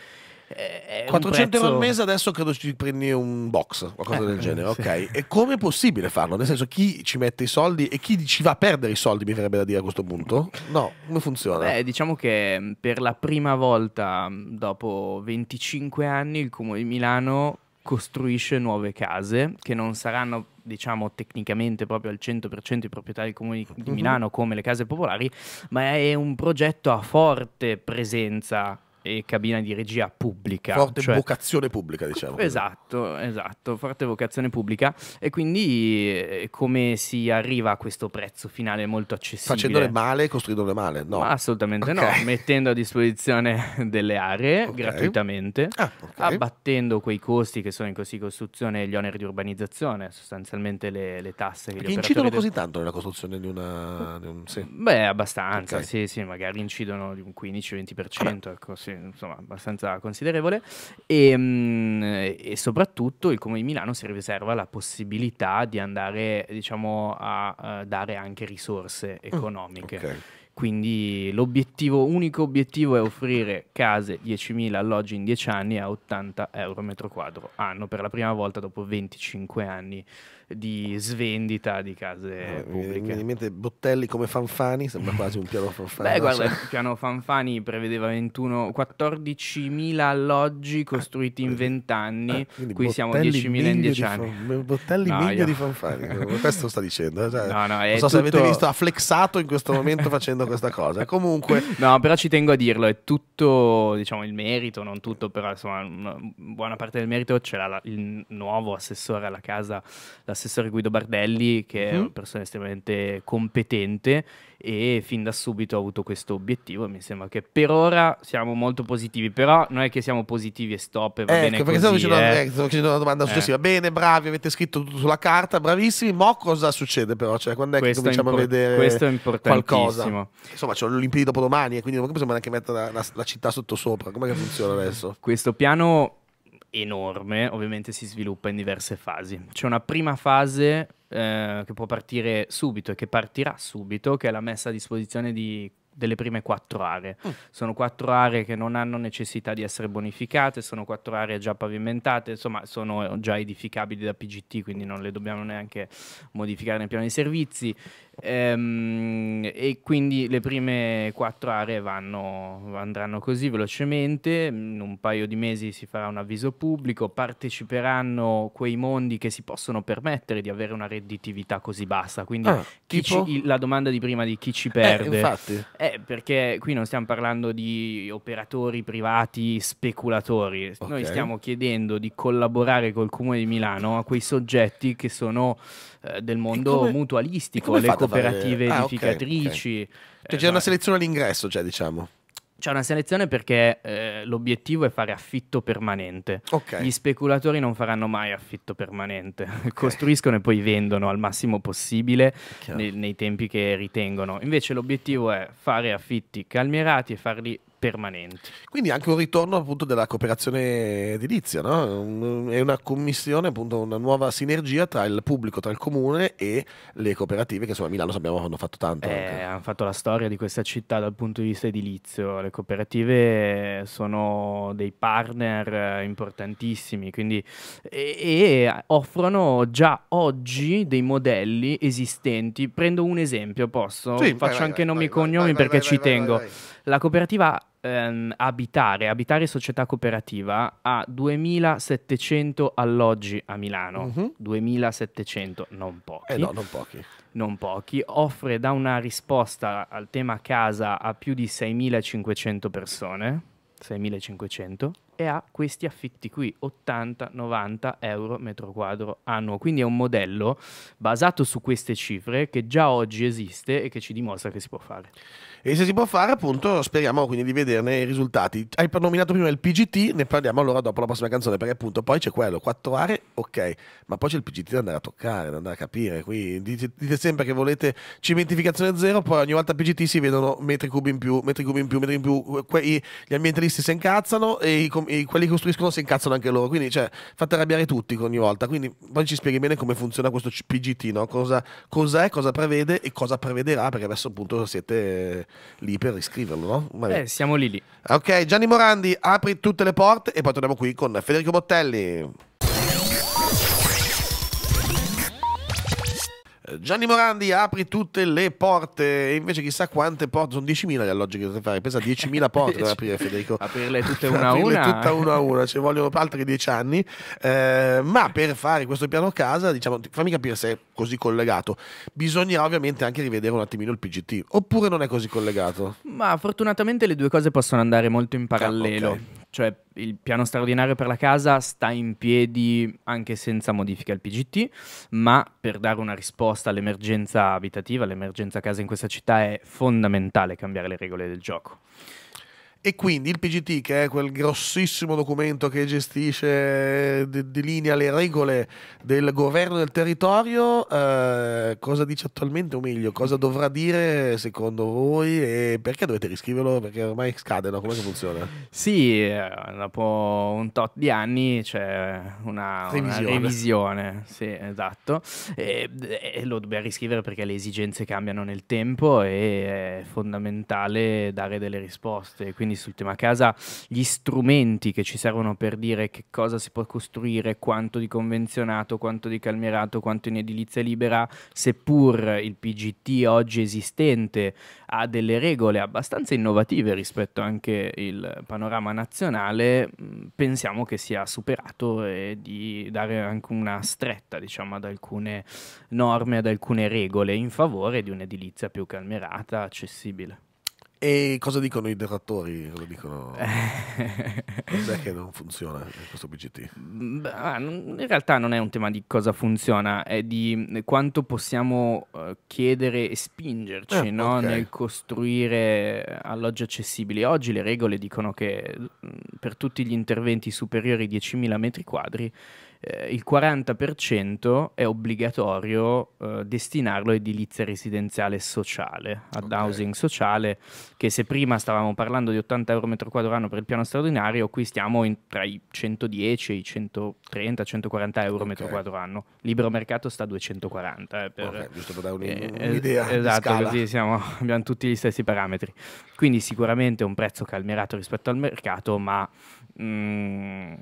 400 euro al mese adesso credo ci prendi un box, qualcosa eh, del genere, sì. ok? E come è possibile farlo? Nel senso, chi ci mette i soldi e chi ci va a perdere i soldi, mi verrebbe da dire a questo punto? No, come funziona? Beh, diciamo che mm, per la prima volta mm, dopo 25 anni il Comune di Milano costruisce nuove case che non saranno diciamo tecnicamente proprio al 100% di proprietà del comune mm-hmm. di Milano come le case popolari, ma è un progetto a forte presenza e cabina di regia pubblica. Forte cioè... vocazione pubblica, diciamo. Esatto, esatto, forte vocazione pubblica. E quindi eh, come si arriva a questo prezzo finale molto accessibile? Facendole male e costruendole male, no? Ma assolutamente okay. no, mettendo a disposizione delle aree okay. gratuitamente, ah, okay. abbattendo quei costi che sono in costi costruzione e gli oneri di urbanizzazione, sostanzialmente le, le tasse che Perché gli incidono così tanto nella costruzione di una... Di un, sì. Beh, abbastanza, sì, sì, magari incidono di un 15-20%, ecco, sì insomma, abbastanza considerevole e, ehm, e, soprattutto il Comune di Milano si riserva la possibilità di andare diciamo, a, a eh, dare anche risorse mm, economiche. Mm, okay. Quindi l'obiettivo, unico obiettivo è offrire case 10.000 alloggi in 10 anni a 80 euro metro quadro anno per la prima volta dopo 25 anni di svendita di case no, eh, pubbliche. Mi viene Bottelli come Fanfani, sembra quasi un piano Fanfani. Beh, guarda, cioè. il piano Fanfani prevedeva 14.000 alloggi costruiti in 20 ah, anni, ah, Quindi qui Bottelli siamo 10.000 in 10 anni. Fan... Bottelli no, meglio io... di Fanfani, questo sta dicendo. Eh, cioè, no, no, non so tutto... se avete visto, ha flexato in questo momento facendo questa cosa. Comunque... No, però ci tengo a dirlo, è tutto, diciamo, il merito, non tutto, però insomma, una buona parte del merito ce l'ha la, il nuovo assessore alla casa, l'assessore Guido Bardelli, che mm-hmm. è mhm. una persona estremamente competente e fin da subito ho avuto questo obiettivo mi sembra che per ora siamo molto positivi, però non è che siamo positivi e stop e va ecco, bene perché Stavo eh. Eh, facendo, una domanda eh. successiva. Eh. Bene, bravi, avete scritto tutto sulla carta, bravissimi, mo cosa succede però? Cioè, quando è questo che cominciamo a vedere questo è qualcosa? Insomma, c'è l'Olimpiadi dopo domani e quindi non possiamo neanche mettere la, la, la città sotto sopra. Com'è che funziona adesso? Questo piano enorme, ovviamente si sviluppa in diverse fasi. C'è una prima fase eh, che può partire subito e che partirà subito, che è la messa a disposizione di delle prime quattro aree. Mm. Sono quattro aree che non hanno necessità di essere bonificate, sono quattro aree già pavimentate, insomma sono già edificabili da PGT, quindi non le dobbiamo neanche modificare nel piano dei servizi. Ehm, e quindi le prime quattro aree vanno, andranno così velocemente, in un paio di mesi si farà un avviso pubblico, parteciperanno quei mondi che si possono permettere di avere una redditività così bassa, quindi ah, ci, la domanda di prima di chi ci eh, perde, eh, eh, perché qui non stiamo parlando di operatori privati speculatori, okay. noi stiamo chiedendo di collaborare col Comune di Milano a quei soggetti che sono eh, del mondo come, mutualistico, le cooperative fare... Ah, edificatrici. okay, okay. Cioè, c'è no, una esatto. selezione all'ingresso, cioè, diciamo. C'è una selezione perché eh, l'obiettivo è fare affitto permanente. Okay. Gli speculatori non faranno mai affitto permanente, okay. costruiscono e poi vendono al massimo possibile nei, nei, tempi che ritengono. Invece l'obiettivo è fare affitti calmierati e farli permanenti. Quindi anche un ritorno appunto della cooperazione edilizia, no? è una commissione, appunto una nuova sinergia tra il pubblico, tra il comune e le cooperative che insomma a Milano sappiamo hanno fatto tanto. Eh, hanno fatto la storia di questa città dal punto di vista edilizio, le cooperative sono dei partner importantissimi quindi, e, e offrono già oggi dei modelli esistenti. Prendo un esempio, posso? Sì, Faccio vai, anche vai, nomi e cognomi vai, perché ci tengo. La cooperativa ehm, Abitare, Abitare Società Cooperativa, ha 2700 alloggi a Milano. Mm-hmm. 2700, non pochi. Eh no, non pochi. Non pochi. Offre da una risposta al tema casa a più di 6500 persone. 6500 e ha questi affitti qui, 80-90 euro metro quadro annuo. Quindi è un modello basato su queste cifre che già oggi esiste e che ci dimostra che si può fare. E se si può fare, appunto, speriamo quindi di vederne i risultati. Hai nominato prima il PGT, ne parliamo allora dopo la prossima canzone, perché appunto poi c'è quello, quattro aree, ok, ma poi c'è il PGT da andare a toccare, da andare a capire. Quindi dite, dite, sempre che volete cimentificazione zero, poi ogni volta PGT si vedono metri cubi in più, metri cubi in più, metri in più. Que- gli ambientalisti si incazzano e i, com- i, quelli che costruiscono si incazzano anche loro. Quindi, cioè, fate arrabbiare tutti ogni volta. Quindi, poi ci spieghi bene come funziona questo PGT, no? cosa, cosa, è, cosa prevede e cosa prevederà, perché adesso appunto siete eh, lì per riscriverlo, no? Vabbè. Eh, siamo lì lì. Ok, Gianni Morandi, apri tutte le porte e poi torniamo qui con Federico Bottelli. Gianni Morandi apri tutte le porte e invece chissà quante porte sono 10.000 gli alloggi che dovete fare pensa 10.000 porte da aprire Federico aprirle tutte una a una tutte una a una ci vogliono altri 10 anni eh, ma per fare questo piano casa diciamo fammi capire se è così collegato bisognerà ovviamente anche rivedere un attimino il PGT oppure non è così collegato ma fortunatamente le due cose possono andare molto in parallelo ah, okay cioè il piano straordinario per la casa sta in piedi anche senza modifica al PGT, ma per dare una risposta all'emergenza abitativa, all'emergenza casa in questa città è fondamentale cambiare le regole del gioco. E quindi il PGT, che è quel grossissimo documento che gestisce, delinea le regole del governo del territorio, eh, cosa dice attualmente o meglio, cosa dovrà dire secondo voi e perché dovete riscriverlo? Perché ormai scade, no? Come funziona? Sì, eh, dopo un tot di anni c'è una revisione, una revisione sì, esatto, e, e lo dobbiamo riscrivere perché le esigenze cambiano nel tempo e è fondamentale dare delle risposte, quindi sul tema casa, gli strumenti che ci servono per dire che cosa si può costruire, quanto di convenzionato, quanto di calmerato, quanto in edilizia libera, seppur il PGT oggi esistente ha delle regole abbastanza innovative rispetto anche al panorama nazionale, mm, pensiamo che sia superato e di dare anche una stretta diciamo, ad alcune norme, ad alcune regole in favore di un'edilizia più calmierata, accessibile. E cosa dicono i detrattori? Cosa dicono? Cos'è che non funziona questo BGT? Mm, ah, in realtà non è un tema di cosa funziona, è di eh, quanto possiamo eh, chiedere e spingerci eh, no? okay. nel costruire alloggi accessibili. Oggi le regole dicono che mm, per tutti gli interventi superiori ai 10.000 metri quadri eh, il 40% è obbligatorio eh, destinarlo a edilizia residenziale sociale, ad okay. housing sociale, che se prima stavamo parlando di 80 euro metro quadro anno per il piano straordinario, qui stiamo in, tra i 110 e i 130, 140 euro okay. metro quadro anno. Libero mercato sta a 240. Eh, per, okay, giusto per dare un, eh, un'idea. Esatto, così siamo, abbiamo tutti gli stessi parametri. Quindi sicuramente un prezzo calmerato rispetto al mercato, ma mm,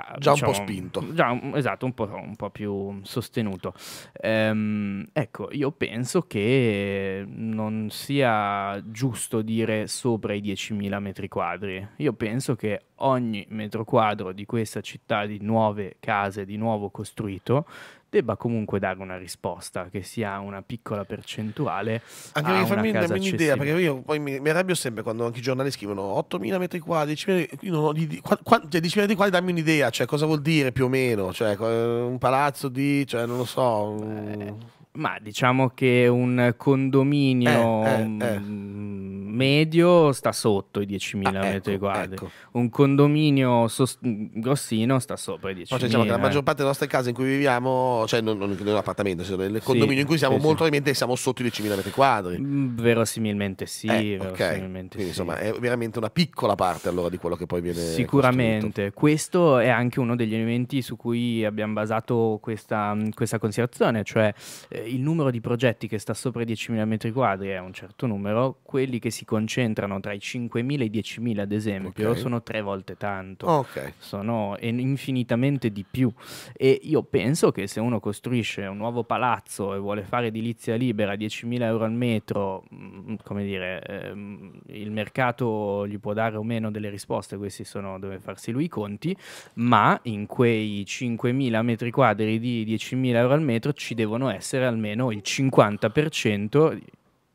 Ah, già diciamo, un po' diciamo, spinto. Già, esatto, un po', un po più sostenuto. Ehm, ecco, io penso che non sia giusto dire sopra i 10.000 metri quadri. Io penso che ogni metro quadro di questa città di nuove case di nuovo costruito debba comunque dare una risposta, che sia una piccola percentuale. Anche perché fammi darmi un'idea, perché io poi mi, mi, arrabbio sempre quando anche i giornali scrivono 8.000 metri quadri, 10.000 metri quadri, cioè quadri dammi un'idea, cioè cosa vuol dire più o meno, cioè eh, un palazzo di, cioè non lo so... Beh, ma diciamo che un condominio... Eh, eh, mm, eh medio sta sotto i 10.000 ah, ecco, metri quadri, ecco. un condominio sost... grossino sta sopra i 10.000. No, cioè, diciamo che la maggior parte delle nostre case in cui viviamo, cioè non, non, non appartamento, cioè, nel condominio in cui siamo, sì, molto sì. siamo sotto i 10.000 metri quadri. Mm, verosimilmente sì, eh, verosimilmente okay. Quindi, insomma è veramente una piccola parte allora di quello che poi viene Sicuramente, costruito. questo è anche uno degli elementi su cui abbiamo basato questa, mm, questa considerazione, cioè eh, il numero di progetti che sta sopra i 10.000 metri quadri è un certo numero, quelli che si concentrano tra i 5.000 e i 10.000, ad esempio, okay. sono tre volte tanto, okay. sono infinitamente di più. E io penso che se uno costruisce un nuovo palazzo e vuole fare edilizia libera a 10.000 euro al metro, mm, come dire, ehm, il mercato gli può dare o meno delle risposte, questi sono, dove farsi lui i conti, ma in quei 5.000 metri quadri di 10.000 euro al metro ci devono essere almeno il 50%,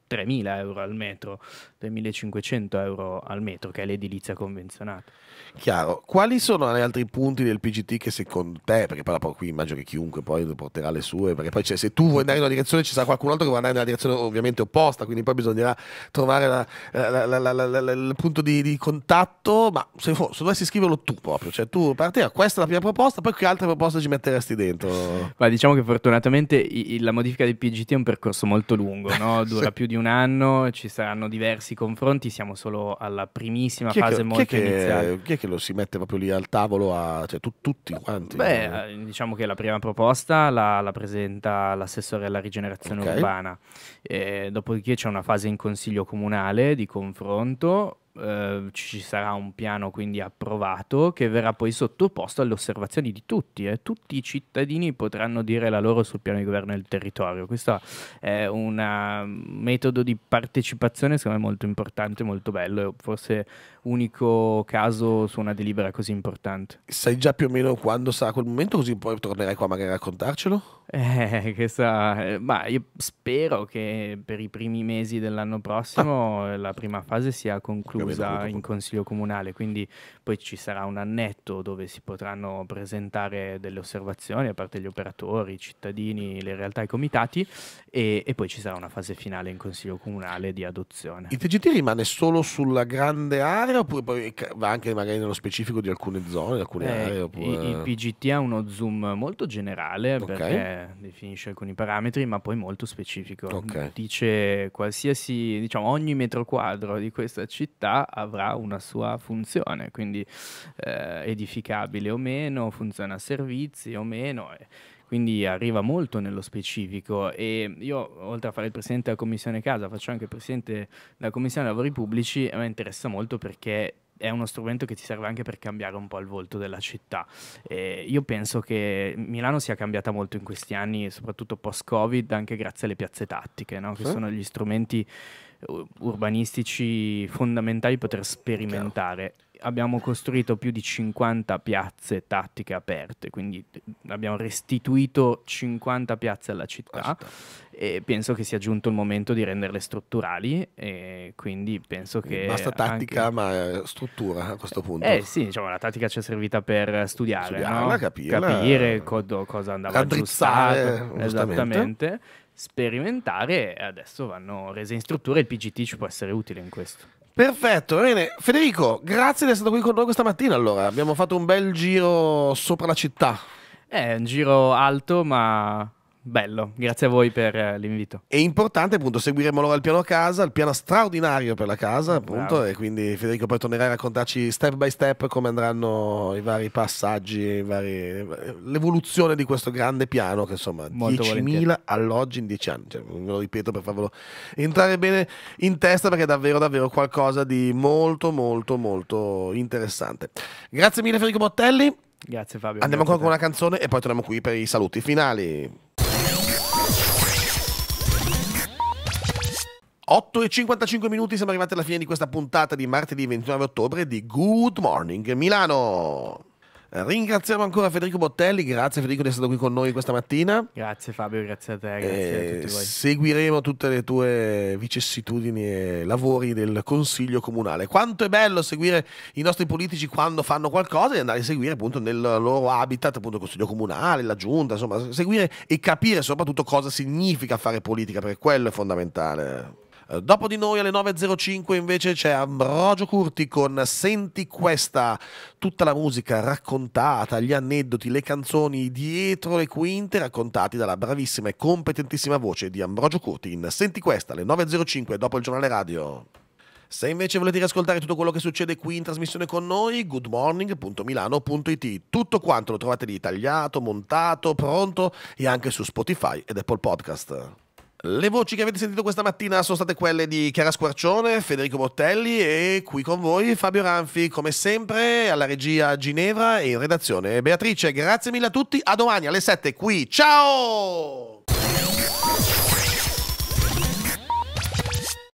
3.000 euro al metro 2500 euro al metro, che è l'edilizia convenzionata. Chiaro. Quali sono gli altri punti del PGT che secondo te, perché poi qui immagino che chiunque poi porterà le sue, perché poi cioè, se tu vuoi andare in una direzione ci sarà qualcun altro che vuole andare nella direzione ovviamente opposta, quindi poi bisognerà trovare la, la, la, il punto di, di, contatto, ma se, se dovessi scriverlo tu proprio, cioè tu parti da questa è la prima proposta, poi che altre proposte ci metteresti dentro? Ma diciamo che fortunatamente i, la modifica del PGT è un percorso molto lungo, no? dura sì. più di un anno, ci saranno diversi questi confronti siamo solo alla primissima chi fase che, molto chi iniziale. chi è che lo si mette proprio lì al tavolo, a, cioè, tu, tutti quanti? Beh, no? Eh, diciamo che la prima proposta la, la presenta l'assessore alla rigenerazione okay. urbana, e eh, dopodiché c'è una fase in consiglio comunale di confronto eh, ci sarà un piano quindi approvato che verrà poi sottoposto alle osservazioni di tutti e eh. tutti i cittadini potranno dire la loro sul piano di governo del territorio. Questo è un eh, metodo di partecipazione secondo me molto importante, molto bello e forse unico caso su una delibera così importante. Sai già più o meno quando sarà quel momento così poi tornerai qua magari a raccontarcelo? Eh, questa, eh, ma io spero che per i primi mesi dell'anno prossimo eh, la prima fase sia conclusa in consiglio comunale, quindi poi ci sarà un annetto dove si potranno presentare delle osservazioni da parte degli operatori, i cittadini, le realtà i comitati e, e, poi ci sarà una fase finale in consiglio comunale di adozione. Il TGT rimane solo sulla grande area oppure poi va anche magari nello specifico di alcune zone, di alcune eh, aree? Oppure... Il, il PGT ha uno zoom molto generale okay. perché definisce alcuni parametri, ma poi molto specifico. Okay. Dice qualsiasi, diciamo, ogni metro quadro di questa città avrà una sua funzione, quindi eh, edificabile o meno, funziona a servizi o meno. Eh quindi arriva molto nello specifico e io oltre a fare il presidente della commissione casa faccio anche il presidente della commissione lavori pubblici e mi interessa molto perché è uno strumento che ti serve anche per cambiare un po' il volto della città. Eh, io penso che Milano sia cambiata molto in questi anni, soprattutto post-Covid, anche grazie alle piazze tattiche, no? che sì. sono gli strumenti uh, urbanistici fondamentali per poter sperimentare abbiamo costruito più di 50 piazze tattiche aperte, quindi abbiamo restituito 50 piazze alla città, città. e penso che sia giunto il momento di renderle strutturali e quindi penso che... Basta tattica anche... ma eh, struttura a questo punto. Eh sì, diciamo, la tattica ci è servita per studiare, Studiarla, no? capirla, capire co- cosa andava aggiustato. Esattamente sperimentare e adesso vanno rese in struttura e il PGT ci può essere utile in questo. Perfetto, bene. Federico, grazie di essere stato qui con noi questa mattina. Allora, abbiamo fatto un bel giro sopra la città. Eh, è un giro alto, ma Bello, grazie a voi per eh, l'invito. È importante appunto seguiremo allora il piano casa, il piano straordinario per la casa ah, appunto Bravo. e quindi Federico poi tornerà a raccontarci step by step come andranno i vari passaggi, vari... l'evoluzione di questo grande piano che insomma 10.000 alloggi in 10 anni, cioè, ve lo ripeto per farvelo entrare bene in testa perché è davvero davvero qualcosa di molto molto molto interessante. Grazie mille Federico Bottelli. Grazie Fabio. Andiamo ancora con una canzone e poi torniamo qui per i saluti finali. 8 e 55 minuti siamo arrivati alla fine di questa puntata di martedì 29 ottobre di Good Morning Milano. Ringraziamo ancora Federico Bottelli, grazie Federico di essere stato qui con noi questa mattina. Grazie Fabio, grazie a te, grazie eh, a tutti voi. Seguiremo tutte le tue vicissitudini e lavori del Consiglio Comunale. Quanto è bello seguire i nostri politici quando fanno qualcosa e andare a seguire appunto nel loro habitat, appunto il Consiglio Comunale, la Giunta, insomma, seguire e capire soprattutto cosa significa fare politica, perché quello è fondamentale. Eh, dopo di noi alle 9.05 invece c'è Ambrogio Curti con Senti questa, tutta la musica raccontata, gli aneddoti, le canzoni dietro le quinte raccontati dalla bravissima e competentissima voce di Ambrogio Curti in Senti questa alle 9.05 dopo il giornale radio. Se invece volete riascoltare tutto quello che succede qui in trasmissione con noi, goodmorning.milano.it. Tutto quanto lo trovate lì tagliato, montato, pronto e anche su Spotify ed Apple Podcast. Le voci che avete sentito questa mattina sono state quelle di Chiara Squarcione, Federico Bottelli e qui con voi Fabio Ranfi, come sempre alla regia Ginevra e in redazione Beatrice. Grazie mille a tutti, a domani alle 7 qui. Ciao!